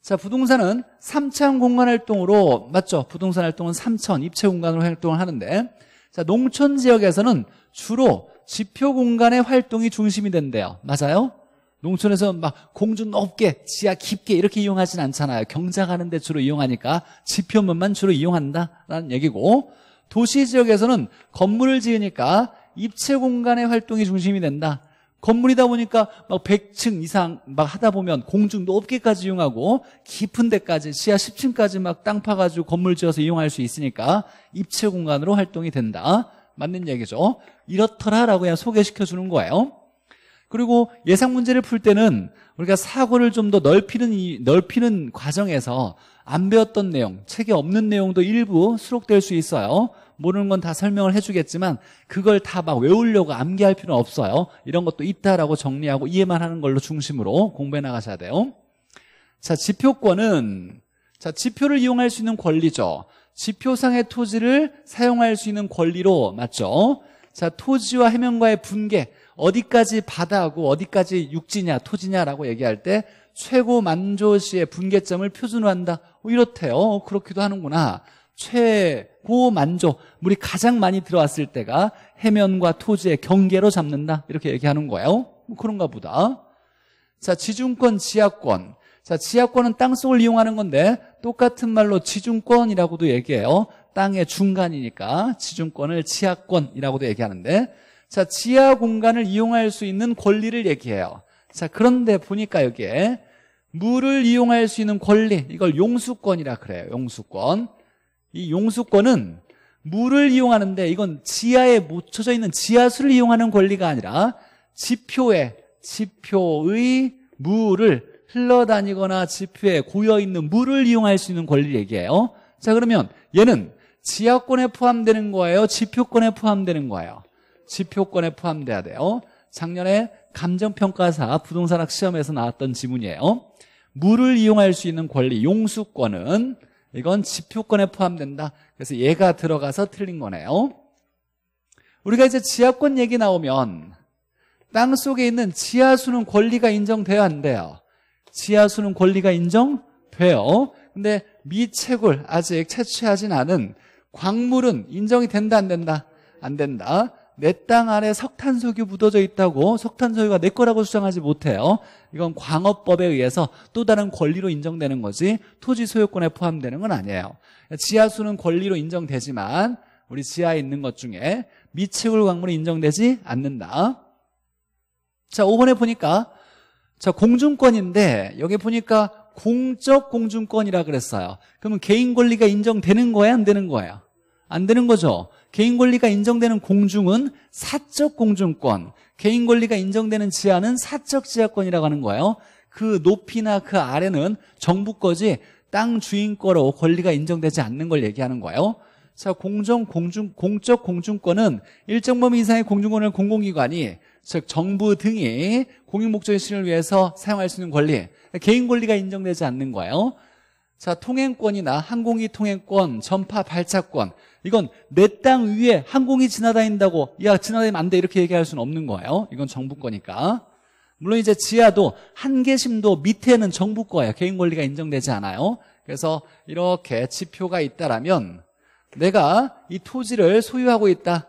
[SPEAKER 1] 자, 부동산은 3차원 공간 활동으로 맞죠? 부동산 활동은 3차원 입체 공간으로 활동을 하는데 자, 농촌 지역에서는 주로 지표 공간의 활동이 중심이 된대요. 맞아요? 농촌에서 막 공주 높게, 지하 깊게 이렇게 이용하진 않잖아요. 경작하는 데 주로 이용하니까 지표면만 주로 이용한다라는 얘기고 도시 지역에서는 건물을 지으니까 입체 공간의 활동이 중심이 된다. 건물이다 보니까 막 100층 이상 막 하다 보면 공중 높게까지 이용하고 깊은 데까지 지하 10층까지 막 땅 파가지고 건물 지어서 이용할 수 있으니까 입체 공간으로 활동이 된다. 맞는 얘기죠 어? 이렇더라라고 그냥 소개시켜주는 거예요 그리고 예상 문제를 풀 때는 우리가 사고를 좀 더 넓히는 이, 넓히는 과정에서 안 배웠던 내용, 책에 없는 내용도 일부 수록될 수 있어요. 모르는 건 다 설명을 해주겠지만 그걸 다 막 외우려고 암기할 필요는 없어요. 이런 것도 있다라고 정리하고 이해만 하는 걸로 중심으로 공부해 나가셔야 돼요. 자, 지표권은 자 지표를 이용할 수 있는 권리죠. 지표상의 토지를 사용할 수 있는 권리로 맞죠? 자, 토지와 해면과의 분계 어디까지 바다하고 어디까지 육지냐 토지냐라고 얘기할 때 최고 만조시의 분계점을 표준화한다. 어, 이렇대요. 그렇기도 하는구나. 최고 만조 물이 가장 많이 들어왔을 때가 해면과 토지의 경계로 잡는다. 이렇게 얘기하는 거예요. 뭐 그런가 보다. 자, 지중권, 지하권. 자, 지하권은 땅속을 이용하는 건데 똑같은 말로 지중권이라고도 얘기해요. 땅의 중간이니까 지중권을 지하권이라고도 얘기하는데 자 지하 공간을 이용할 수 있는 권리를 얘기해요. 자 그런데 보니까 여기에 물을 이용할 수 있는 권리 이걸 용수권이라 그래요. 용수권 이 용수권은 물을 이용하는데 이건 지하에 묻혀져 있는 지하수를 이용하는 권리가 아니라 지표에 지표의 물을 흘러다니거나 지표에 고여있는 물을 이용할 수 있는 권리를 얘기해요. 자 그러면 얘는 지하권에 포함되는 거예요? 지표권에 포함되는 거예요? 지표권에 포함돼야 돼요. 작년에 감정평가사 부동산학 시험에서 나왔던 지문이에요. 물을 이용할 수 있는 권리 용수권은 이건 지표권에 포함된다. 그래서 얘가 들어가서 틀린 거네요. 우리가 이제 지하권 얘기 나오면 땅 속에 있는 지하수는 권리가 인정돼야 한대요. 지하수는 권리가 인정돼요. 근데 미채굴 아직 채취하진 않은 광물은 인정이 된다 안 된다? 안 된다. 내 땅 아래 석탄석유 묻어져 있다고 석탄석유가 내 거라고 주장하지 못해요. 이건 광업법에 의해서 또 다른 권리로 인정되는 거지 토지 소유권에 포함되는 건 아니에요. 지하수는 권리로 인정되지만 우리 지하에 있는 것 중에 미채굴 광물이 인정되지 않는다. 자, 5번에 보니까 자, 공중권인데 여기 보니까 공적 공중권이라 그랬어요. 그러면 개인 권리가 인정되는 거야, 안 되는 거야? 안 되는 거죠. 개인 권리가 인정되는 공중은 사적 공중권, 개인 권리가 인정되는 지하는 사적 지하권이라고 하는 거예요. 그 높이나 그 아래는 정부 거지 땅 주인 거로 권리가 인정되지 않는 걸 얘기하는 거예요. 자, 공정 공중 공적 공중권은 일정 범위 이상의 공중권을 공공기관이 즉 정부 등이 공익 목적의 수행을 위해서 사용할 수 있는 권리 개인 권리가 인정되지 않는 거예요 자 통행권이나 항공기 통행권, 전파 발차권 이건 내 땅 위에 항공이 지나다닌다고 야 지나다니면 안 돼 이렇게 얘기할 수는 없는 거예요 이건 정부 거니까 물론 이제 지하도 한계심도 밑에는 정부 거예요 개인 권리가 인정되지 않아요 그래서 이렇게 지표가 있다라면 내가 이 토지를 소유하고 있다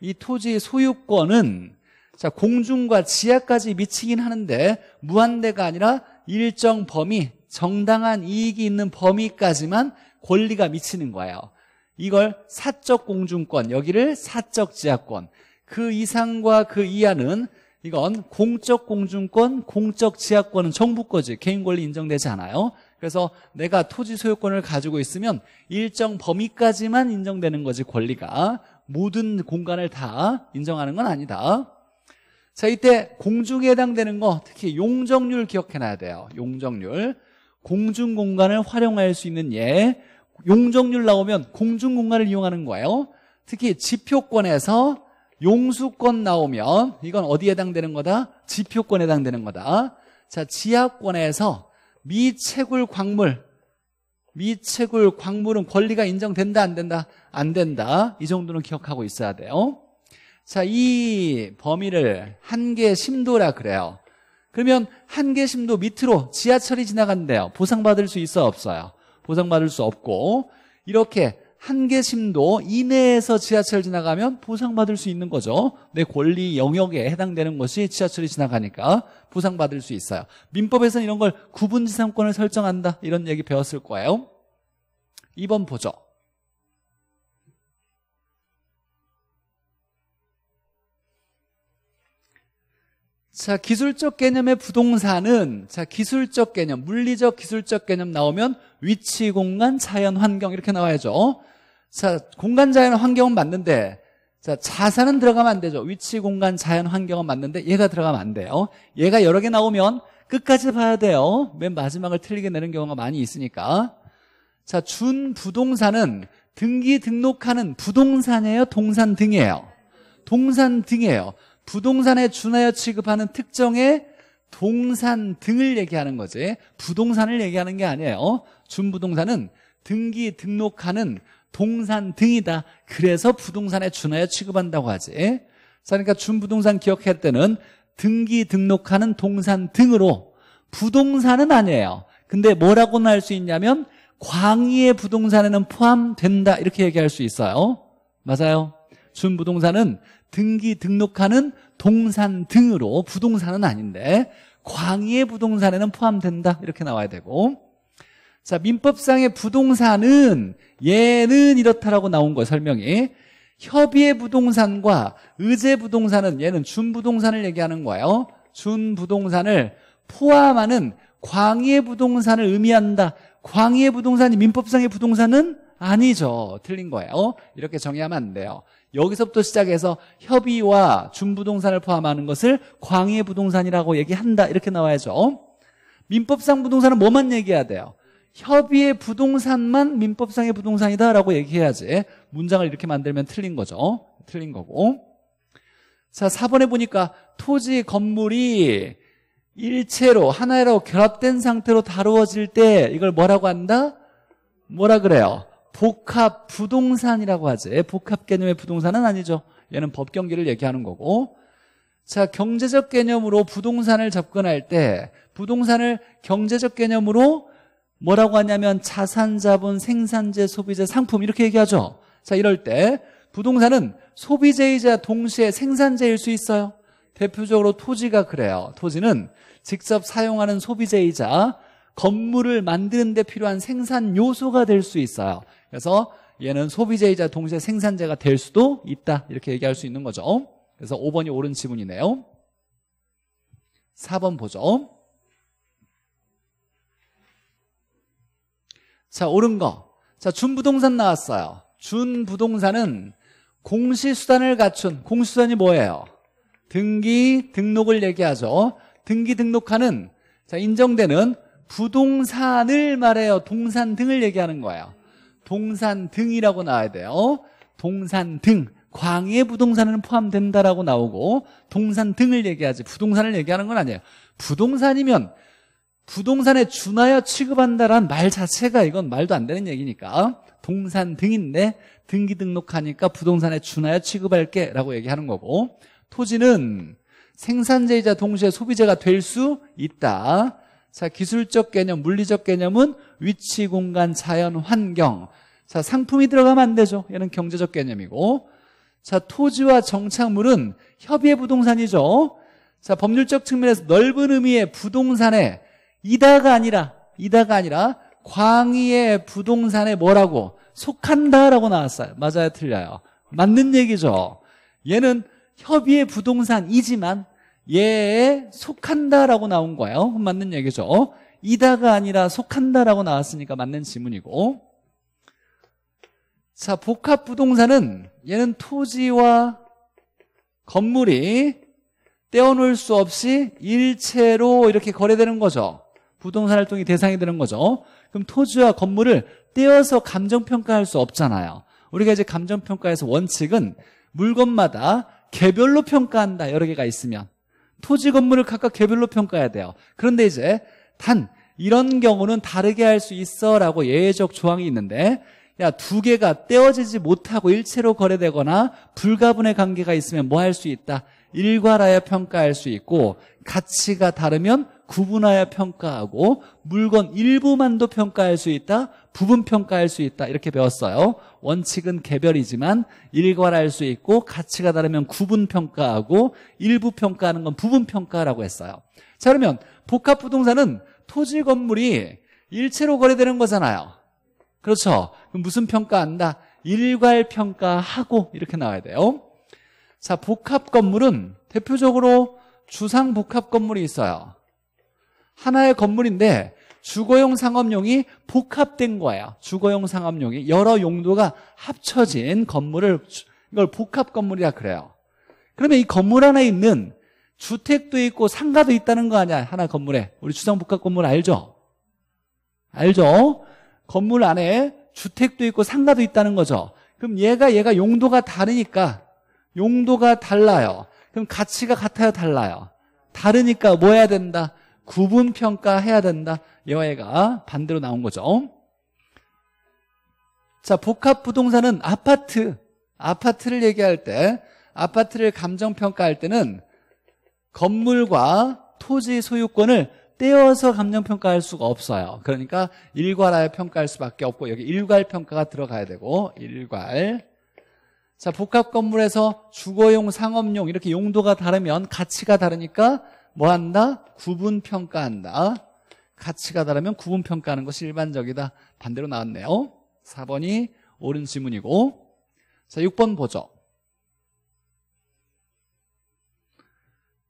[SPEAKER 1] 이 토지 소유권은 자, 공중과 지하까지 미치긴 하는데 무한대가 아니라 일정 범위, 정당한 이익이 있는 범위까지만 권리가 미치는 거예요. 이걸 사적 공중권, 여기를 사적 지하권. 그 이상과 그 이하는 이건 공적 공중권, 공적 지하권은 정부 거지 개인 권리 인정되지 않아요. 그래서 내가 토지 소유권을 가지고 있으면 일정 범위까지만 인정되는 거지 권리가 모든 공간을 다 인정하는 건 아니다. 자, 이때 공중에 해당되는 거 특히 용적률 기억해놔야 돼요. 용적률. 공중 공간을 활용할 수 있는 예. 용적률 나오면 공중 공간을 이용하는 거예요. 특히 지표권에서 용수권 나오면 이건 어디에 해당되는 거다? 지표권에 해당되는 거다. 자, 지하권에서 미채굴 광물 미채굴 광물은 권리가 인정된다 안 된다? 안 된다. 이 정도는 기억하고 있어야 돼요. 자, 이 범위를 한계 심도라 그래요. 그러면 한계 심도 밑으로 지하철이 지나간대요. 보상받을 수 있어 없어요? 보상받을 수 없고 이렇게 한계 심도 이내에서 지하철 지나가면 보상받을 수 있는 거죠. 내 권리 영역에 해당되는 것이 지하철이 지나가니까 보상받을 수 있어요. 민법에서는 이런 걸 구분지상권을 설정한다 이런 얘기 배웠을 거예요. 2번 보죠. 자, 기술적 개념의 부동산은 자, 기술적 개념, 물리적 기술적 개념 나오면 위치, 공간, 자연, 환경 이렇게 나와야죠. 자, 공간, 자연, 환경은 맞는데 자, 자산은 들어가면 안 되죠. 위치, 공간, 자연, 환경은 맞는데 얘가 들어가면 안 돼요. 얘가 여러 개 나오면 끝까지 봐야 돼요. 맨 마지막을 틀리게 내는 경우가 많이 있으니까. 자, 준 부동산은 등기 등록하는 부동산이에요, 동산 등이에요. 동산 등이에요. 부동산에 준하여 취급하는 특정의 동산 등을 얘기하는 거지 부동산을 얘기하는 게 아니에요 어? 준부동산은 등기 등록하는 동산 등이다 그래서 부동산에 준하여 취급한다고 하지 그러니까 준부동산 기억할 때는 등기 등록하는 동산 등으로 부동산은 아니에요 근데 뭐라고나 할수 있냐면 광의의 부동산에는 포함된다 이렇게 얘기할 수 있어요 맞아요 준부동산은 등기 등록하는 동산 등으로 부동산은 아닌데 광의의 부동산에는 포함된다 이렇게 나와야 되고 자 민법상의 부동산은 얘는 이렇다라고 나온 거 설명이 협의의 부동산과 의제 부동산은 얘는 준부동산을 얘기하는 거예요 준부동산을 포함하는 광의의 부동산을 의미한다 광의의 부동산이 민법상의 부동산은 아니죠 틀린 거예요 이렇게 정의하면 안 돼요 여기서부터 시작해서 협의와 준부동산을 포함하는 것을 광해 부동산이라고 얘기한다 이렇게 나와야죠 민법상 부동산은 뭐만 얘기해야 돼요 협의의 부동산만 민법상의 부동산이다라고 얘기해야지 문장을 이렇게 만들면 틀린 거죠 틀린 거고 자 4번에 보니까 토지 건물이 일체로 하나로 결합된 상태로 다루어질 때 이걸 뭐라고 한다? 뭐라 그래요? 복합 부동산이라고 하지 예, 복합 개념의 부동산은 아니죠 얘는 법 경기를 얘기하는 거고 자 경제적 개념으로 부동산을 접근할 때 부동산을 경제적 개념으로 뭐라고 하냐면 자산, 자본, 생산재, 소비재, 상품 이렇게 얘기하죠 자 이럴 때 부동산은 소비재이자 동시에 생산재일 수 있어요 대표적으로 토지가 그래요 토지는 직접 사용하는 소비재이자 건물을 만드는 데 필요한 생산 요소가 될 수 있어요 그래서 얘는 소비자이자 동시에 생산자가될 수도 있다 이렇게 얘기할 수 있는 거죠 그래서 5번이 옳은 지문이네요 4번 보죠 자 옳은 거자 준부동산 나왔어요 준부동산은 공시수단을 갖춘 공시수단이 뭐예요? 등기 등록을 얘기하죠 등기 등록하는 자 인정되는 부동산을 말해요 동산 등을 얘기하는 거예요 동산 등이라고 나와야 돼요 어? 동산 등 광해 부동산은 포함된다라고 나오고 동산 등을 얘기하지 부동산을 얘기하는 건 아니에요 부동산이면 부동산에 준하여 취급한다란 말 자체가 이건 말도 안 되는 얘기니까 어? 동산 등인데 등기 등록하니까 부동산에 준하여 취급할게 라고 얘기하는 거고 토지는 생산재이자 동시에 소비재가 될 수 있다 자, 기술적 개념, 물리적 개념은 위치, 공간, 자연, 환경. 자, 상품이 들어가면 안 되죠. 얘는 경제적 개념이고. 자, 토지와 정착물은 협의의 부동산이죠. 자, 법률적 측면에서 넓은 의미의 부동산에 이다가 아니라, 이다가 아니라 광의의 부동산에 뭐라고 속한다라고 나왔어요. 맞아요, 틀려요. 맞는 얘기죠. 얘는 협의의 부동산이지만 예에 속한다라고 나온 거예요. 맞는 얘기죠. 이다가 아니라 속한다라고 나왔으니까 맞는 지문이고. 자, 복합 부동산은 얘는 토지와 건물이 떼어놓을 수 없이 일체로 이렇게 거래되는 거죠. 부동산 활동이 대상이 되는 거죠. 그럼 토지와 건물을 떼어서 감정평가할 수 없잖아요. 우리가 이제 감정평가에서 원칙은 물건마다 개별로 평가한다. 여러 개가 있으면. 토지 건물을 각각 개별로 평가해야 돼요. 그런데 이제 단 이런 경우는 다르게 할 수 있어라고 예외적 조항이 있는데 야 두 개가 떼어지지 못하고 일체로 거래되거나 불가분의 관계가 있으면 뭐 할 수 있다. 일괄하여 평가할 수 있고 가치가 다르면 구분하여 평가하고 물건 일부만도 평가할 수 있다. 부분 평가할 수 있다 이렇게 배웠어요. 원칙은 개별이지만 일괄할 수 있고 가치가 다르면 구분 평가하고 일부 평가하는 건 부분 평가라고 했어요. 자 그러면 복합 부동산은 토지 건물이 일체로 거래되는 거잖아요. 그렇죠? 그럼 무슨 평가한다? 일괄 평가하고 이렇게 나와야 돼요. 자, 복합 건물은 대표적으로 주상 복합 건물이 있어요. 하나의 건물인데 주거용 상업용이 복합된 거예요 주거용 상업용이 여러 용도가 합쳐진 건물을 이걸 복합 건물이라 그래요. 그러면 이 건물 안에 있는 주택도 있고 상가도 있다는 거 아니야. 하나 건물에. 우리 주상 복합 건물 알죠? 알죠? 건물 안에 주택도 있고 상가도 있다는 거죠. 그럼 얘가 얘가 용도가 다르니까 용도가 달라요. 그럼 가치가 같아요, 달라요. 다르니까 뭐 해야 된다? 구분 평가해야 된다. 여해가 반대로 나온 거죠. 자, 복합 부동산은 아파트, 아파트를 얘기할 때 아파트를 감정 평가할 때는 건물과 토지 소유권을 떼어서 감정 평가할 수가 없어요. 그러니까 일괄하여 평가할 수밖에 없고 여기 일괄 평가가 들어가야 되고 일괄 자, 복합 건물에서 주거용, 상업용 이렇게 용도가 다르면 가치가 다르니까 뭐 한다? 구분 평가한다. 가치가 다르면 구분 평가하는 것이 일반적이다. 반대로 나왔네요. 4번이 옳은 지문이고. 자, 6번 보죠.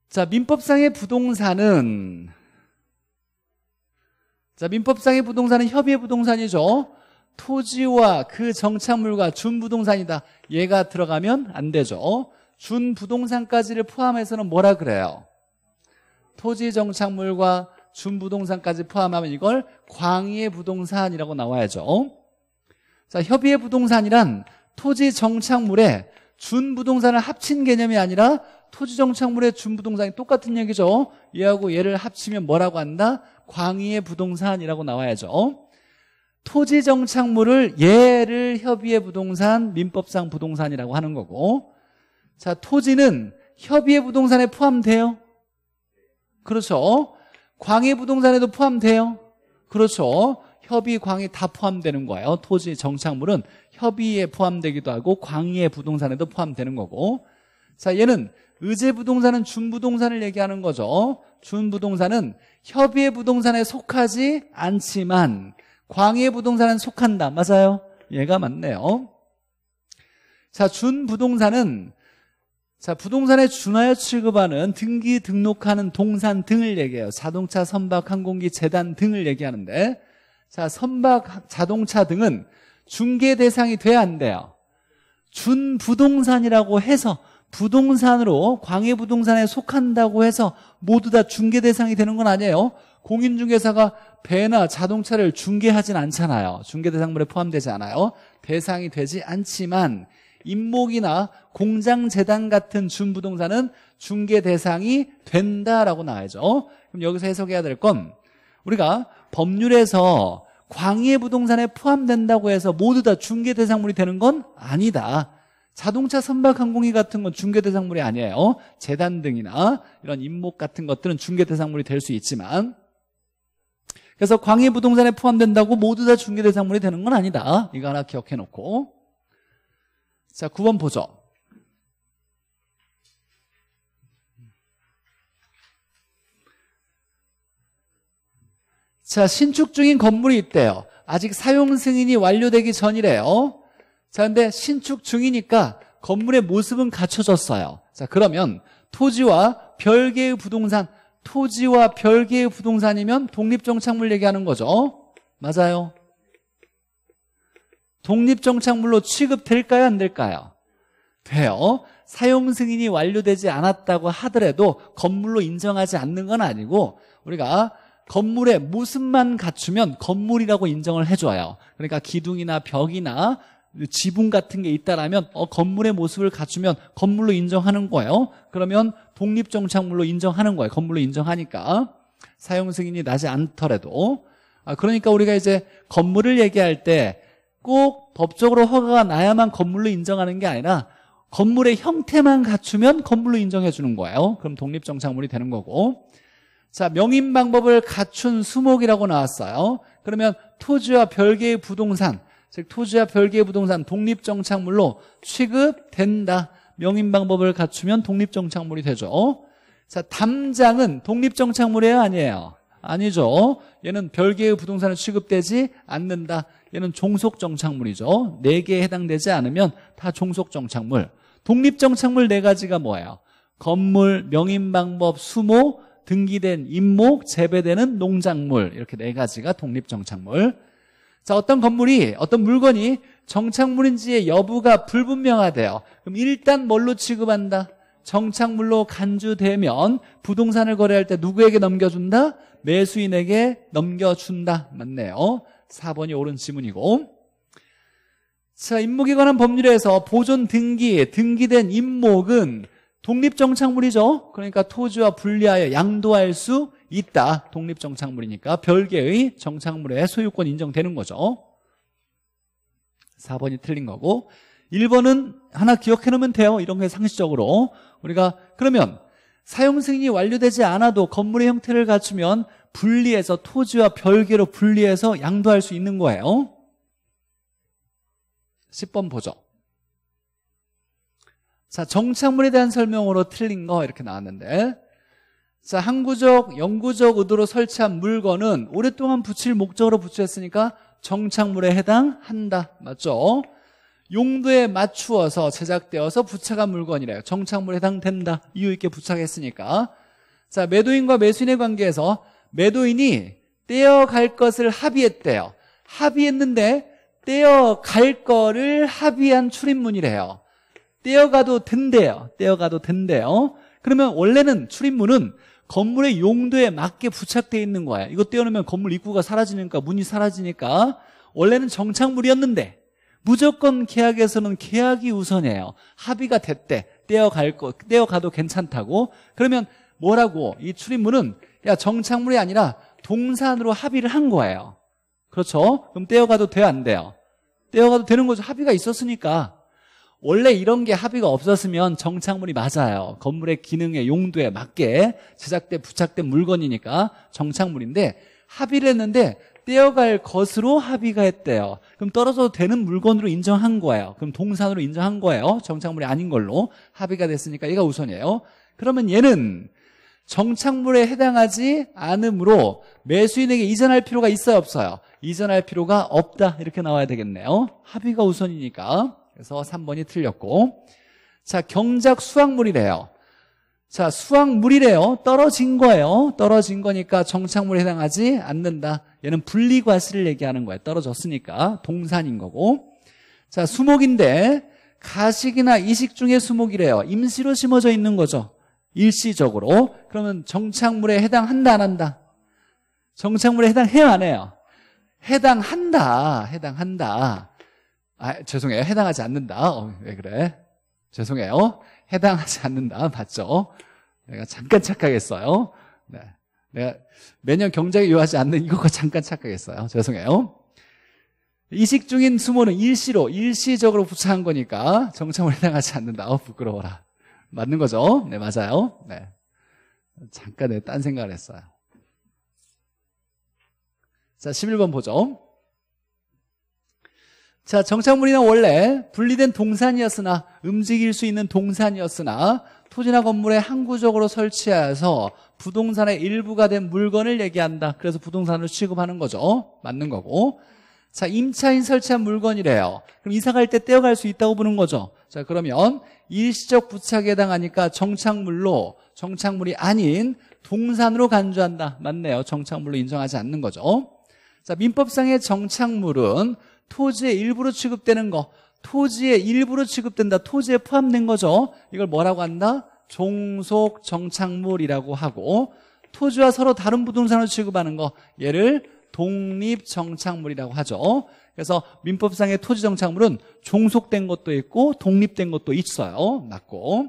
[SPEAKER 1] 자, 민법상의 부동산은 자, 민법상의 부동산은 협의의 부동산이죠. 토지와 그 정착물과 준부동산이다. 얘가 들어가면 안 되죠. 준부동산까지를 포함해서는 뭐라 그래요? 토지 정착물과 준부동산까지 포함하면 이걸 광의의 부동산이라고 나와야죠. 자, 협의의 부동산이란 토지 정착물에 준부동산을 합친 개념이 아니라 토지 정착물에 준부동산이 똑같은 얘기죠. 얘하고 얘를 합치면 뭐라고 한다? 광의의 부동산이라고 나와야죠. 토지 정착물을 얘를 협의의 부동산, 민법상 부동산이라고 하는 거고 자, 토지는 협의의 부동산에 포함돼요. 그렇죠. 광해 부동산에도 포함돼요. 그렇죠. 협의, 광해 다 포함되는 거예요. 토지, 정착물은 협의에 포함되기도 하고 광해 부동산에도 포함되는 거고 자 얘는 의제 부동산은 준부동산을 얘기하는 거죠. 준부동산은 협의의 부동산에 속하지 않지만 광해 부동산은 속한다. 맞아요. 얘가 맞네요. 자 준부동산은 자, 부동산에 준하여 취급하는 등기 등록하는 동산 등을 얘기해요. 자동차, 선박, 항공기, 재단 등을 얘기하는데 자, 선박, 자동차 등은 중개 대상이 돼야 안 돼요. 준 부동산이라고 해서 부동산으로 광해 부동산에 속한다고 해서 모두 다 중개 대상이 되는 건 아니에요. 공인중개사가 배나 자동차를 중개하진 않잖아요. 중개 대상물에 포함되지 않아요. 대상이 되지 않지만 임목이나 공장 재단 같은 준부동산은 중개 대상이 된다라고 나와야죠. 그럼 여기서 해석해야 될 건 우리가 법률에서 광해 부동산에 포함된다고 해서 모두 다 중개 대상물이 되는 건 아니다. 자동차 선박항공기 같은 건 중개 대상물이 아니에요. 재단 등이나 이런 임목 같은 것들은 중개 대상물이 될 수 있지만 그래서 광해 부동산에 포함된다고 모두 다 중개 대상물이 되는 건 아니다. 이거 하나 기억해 놓고 자, 9번 보죠. 자, 신축 중인 건물이 있대요. 아직 사용 승인이 완료되기 전이래요. 자, 근데 신축 중이니까 건물의 모습은 갖춰졌어요. 자, 그러면 토지와 별개의 부동산, 토지와 별개의 부동산이면 독립정착물 얘기하는 거죠. 맞아요. 독립정착물로 취급될까요? 안 될까요? 돼요. 사용 승인이 완료되지 않았다고 하더라도 건물로 인정하지 않는 건 아니고 우리가 건물의 모습만 갖추면 건물이라고 인정을 해줘요. 그러니까 기둥이나 벽이나 지붕 같은 게 있다라면 어, 건물의 모습을 갖추면 건물로 인정하는 거예요. 그러면 독립정착물로 인정하는 거예요. 건물로 인정하니까 사용 승인이 나지 않더라도 아, 그러니까 우리가 이제 건물을 얘기할 때꼭 법적으로 허가가 나야만 건물로 인정하는 게 아니라 건물의 형태만 갖추면 건물로 인정해 주는 거예요 그럼 독립정착물이 되는 거고 자 명인 방법을 갖춘 수목이라고 나왔어요 그러면 토지와 별개의 부동산 즉 토지와 별개의 부동산 독립정착물로 취급된다 명인 방법을 갖추면 독립정착물이 되죠 자 담장은 독립정착물이에요 아니에요 아니죠 얘는 별개의 부동산을 취급되지 않는다 얘는 종속정착물이죠. 4개에 해당되지 않으면 다 종속정착물. 독립정착물 4가지가 뭐예요? 건물, 명인방법, 수모, 등기된 임목, 재배되는 농작물 이렇게 네 가지가 독립정착물 자 어떤 건물이 어떤 물건이 정착물인지의 여부가 불분명하대요 그럼 일단 뭘로 취급한다? 정착물로 간주되면 부동산을 거래할 때 누구에게 넘겨준다? 매수인에게 넘겨준다 맞네요 4번이 옳은 지문이고 자 임목에 관한 법률에서 보존 등기, 등기된 임목은 독립정착물이죠. 그러니까 토지와 분리하여 양도할 수 있다. 독립정착물이니까 별개의 정착물의 소유권 인정되는 거죠. 4번이 틀린 거고 1번은 하나 기억해 놓으면 돼요. 이런 게 상식적으로 우리가 그러면 사용 승인이 완료되지 않아도 건물의 형태를 갖추면 분리해서 토지와 별개로 분리해서 양도할 수 있는 거예요 10번 보죠 자 정착물에 대한 설명으로 틀린 거 이렇게 나왔는데 자 항구적, 영구적 의도로 설치한 물건은 오랫동안 붙일 목적으로 붙였으니까 정착물에 해당한다 맞죠? 용도에 맞추어서 제작되어서 부착한 물건이래요 정착물에 해당된다 이유 있게 부착했으니까 자 매도인과 매수인의 관계에서 매도인이 떼어갈 것을 합의했대요. 합의했는데 떼어갈 거를 합의한 출입문이래요. 떼어가도 된대요. 떼어가도 된대요. 그러면 원래는 출입문은 건물의 용도에 맞게 부착되어 있는 거예요 이거 떼어놓으면 건물 입구가 사라지니까 문이 사라지니까 원래는 정착물이었는데 무조건 계약에서는 계약이 우선이에요. 합의가 됐대. 떼어갈 거, 떼어가도 괜찮다고. 그러면 뭐라고? 이 출입문은 야 정착물이 아니라 동산으로 합의를 한 거예요 그렇죠? 그럼 떼어가도 돼요 안 돼요? 떼어가도 되는 거죠 합의가 있었으니까 원래 이런 게 합의가 없었으면 정착물이 맞아요 건물의 기능의 용도에 맞게 제작된 부착된 물건이니까 정착물인데 합의를 했는데 떼어갈 것으로 합의가 했대요 그럼 떨어져도 되는 물건으로 인정한 거예요 그럼 동산으로 인정한 거예요 정착물이 아닌 걸로 합의가 됐으니까 얘가 우선이에요 그러면 얘는 정착물에 해당하지 않으므로 매수인에게 이전할 필요가 있어요 없어요 이전할 필요가 없다 이렇게 나와야 되겠네요 합의가 우선이니까 그래서 3번이 틀렸고 자 경작 수확물이래요 자 수확물이래요 떨어진 거예요 떨어진 거니까 정착물에 해당하지 않는다 얘는 분리과실을 얘기하는 거예요 떨어졌으니까 동산인 거고 자 수목인데 가식이나 이식 중에 수목이래요 임시로 심어져 있는 거죠 일시적으로 그러면 정착물에 해당한다 안 한다? 정착물에 해당해야 안 해요? 해당한다 해당한다 아, 죄송해요 해당하지 않는다 어, 왜 그래? 죄송해요 해당하지 않는다 맞죠? 내가 잠깐 착각했어요 네. 내가 매년 경쟁에 요하지 않는 이것과 잠깐 착각했어요 죄송해요 이식 중인 수모는 일시로 일시적으로 부착한 거니까 정착물에 해당하지 않는다 어, 부끄러워라 맞는 거죠? 네, 맞아요. 네. 잠깐 에딴 생각을 했어요. 자, 11번 보죠. 자, 정착물이나 원래 분리된 동산이었으나 움직일 수 있는 동산이었으나 토지나 건물에 항구적으로 설치하여서 부동산의 일부가 된 물건을 얘기한다. 그래서 부동산을 취급하는 거죠. 맞는 거고. 자, 임차인 설치한 물건이래요. 그럼 이사 갈때 떼어갈 수 있다고 보는 거죠. 자, 그러면 일시적 부착에 해당하니까 정착물로 정착물이 아닌 동산으로 간주한다. 맞네요. 정착물로 인정하지 않는 거죠. 자, 민법상의 정착물은 토지의 일부로 취급되는 거. 토지의 일부로 취급된다. 토지에 포함된 거죠. 이걸 뭐라고 한다? 종속 정착물이라고 하고 토지와 서로 다른 부동산을 취급하는 거. 얘를 독립정착물이라고 하죠. 그래서 민법상의 토지정착물은 종속된 것도 있고 독립된 것도 있어요. 맞고.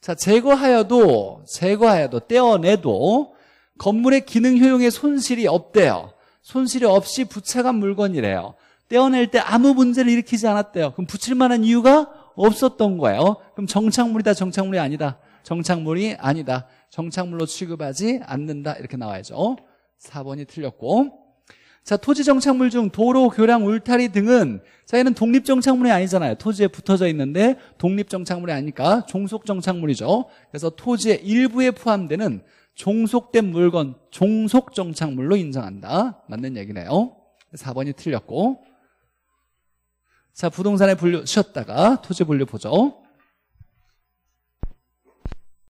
[SPEAKER 1] 자, 제거하여도, 제거하여도, 떼어내도 건물의 기능 효용에 손실이 없대요. 손실이 없이 부채간 물건이래요. 떼어낼 때 아무 문제를 일으키지 않았대요. 그럼 붙일 만한 이유가 없었던 거예요. 그럼 정착물이다, 정착물이 아니다. 정착물이 아니다. 정착물로 취급하지 않는다. 이렇게 나와야죠. 4번이 틀렸고 자 토지정착물 중 도로, 교량, 울타리 등은 자 얘는 독립정착물이 아니잖아요 토지에 붙어져 있는데 독립정착물이 아니니까 종속정착물이죠 그래서 토지의 일부에 포함되는 종속된 물건 종속정착물로 인정한다 맞는 얘기네요 4번이 틀렸고 자 부동산의 분류 쉬었다가 토지 분류 보죠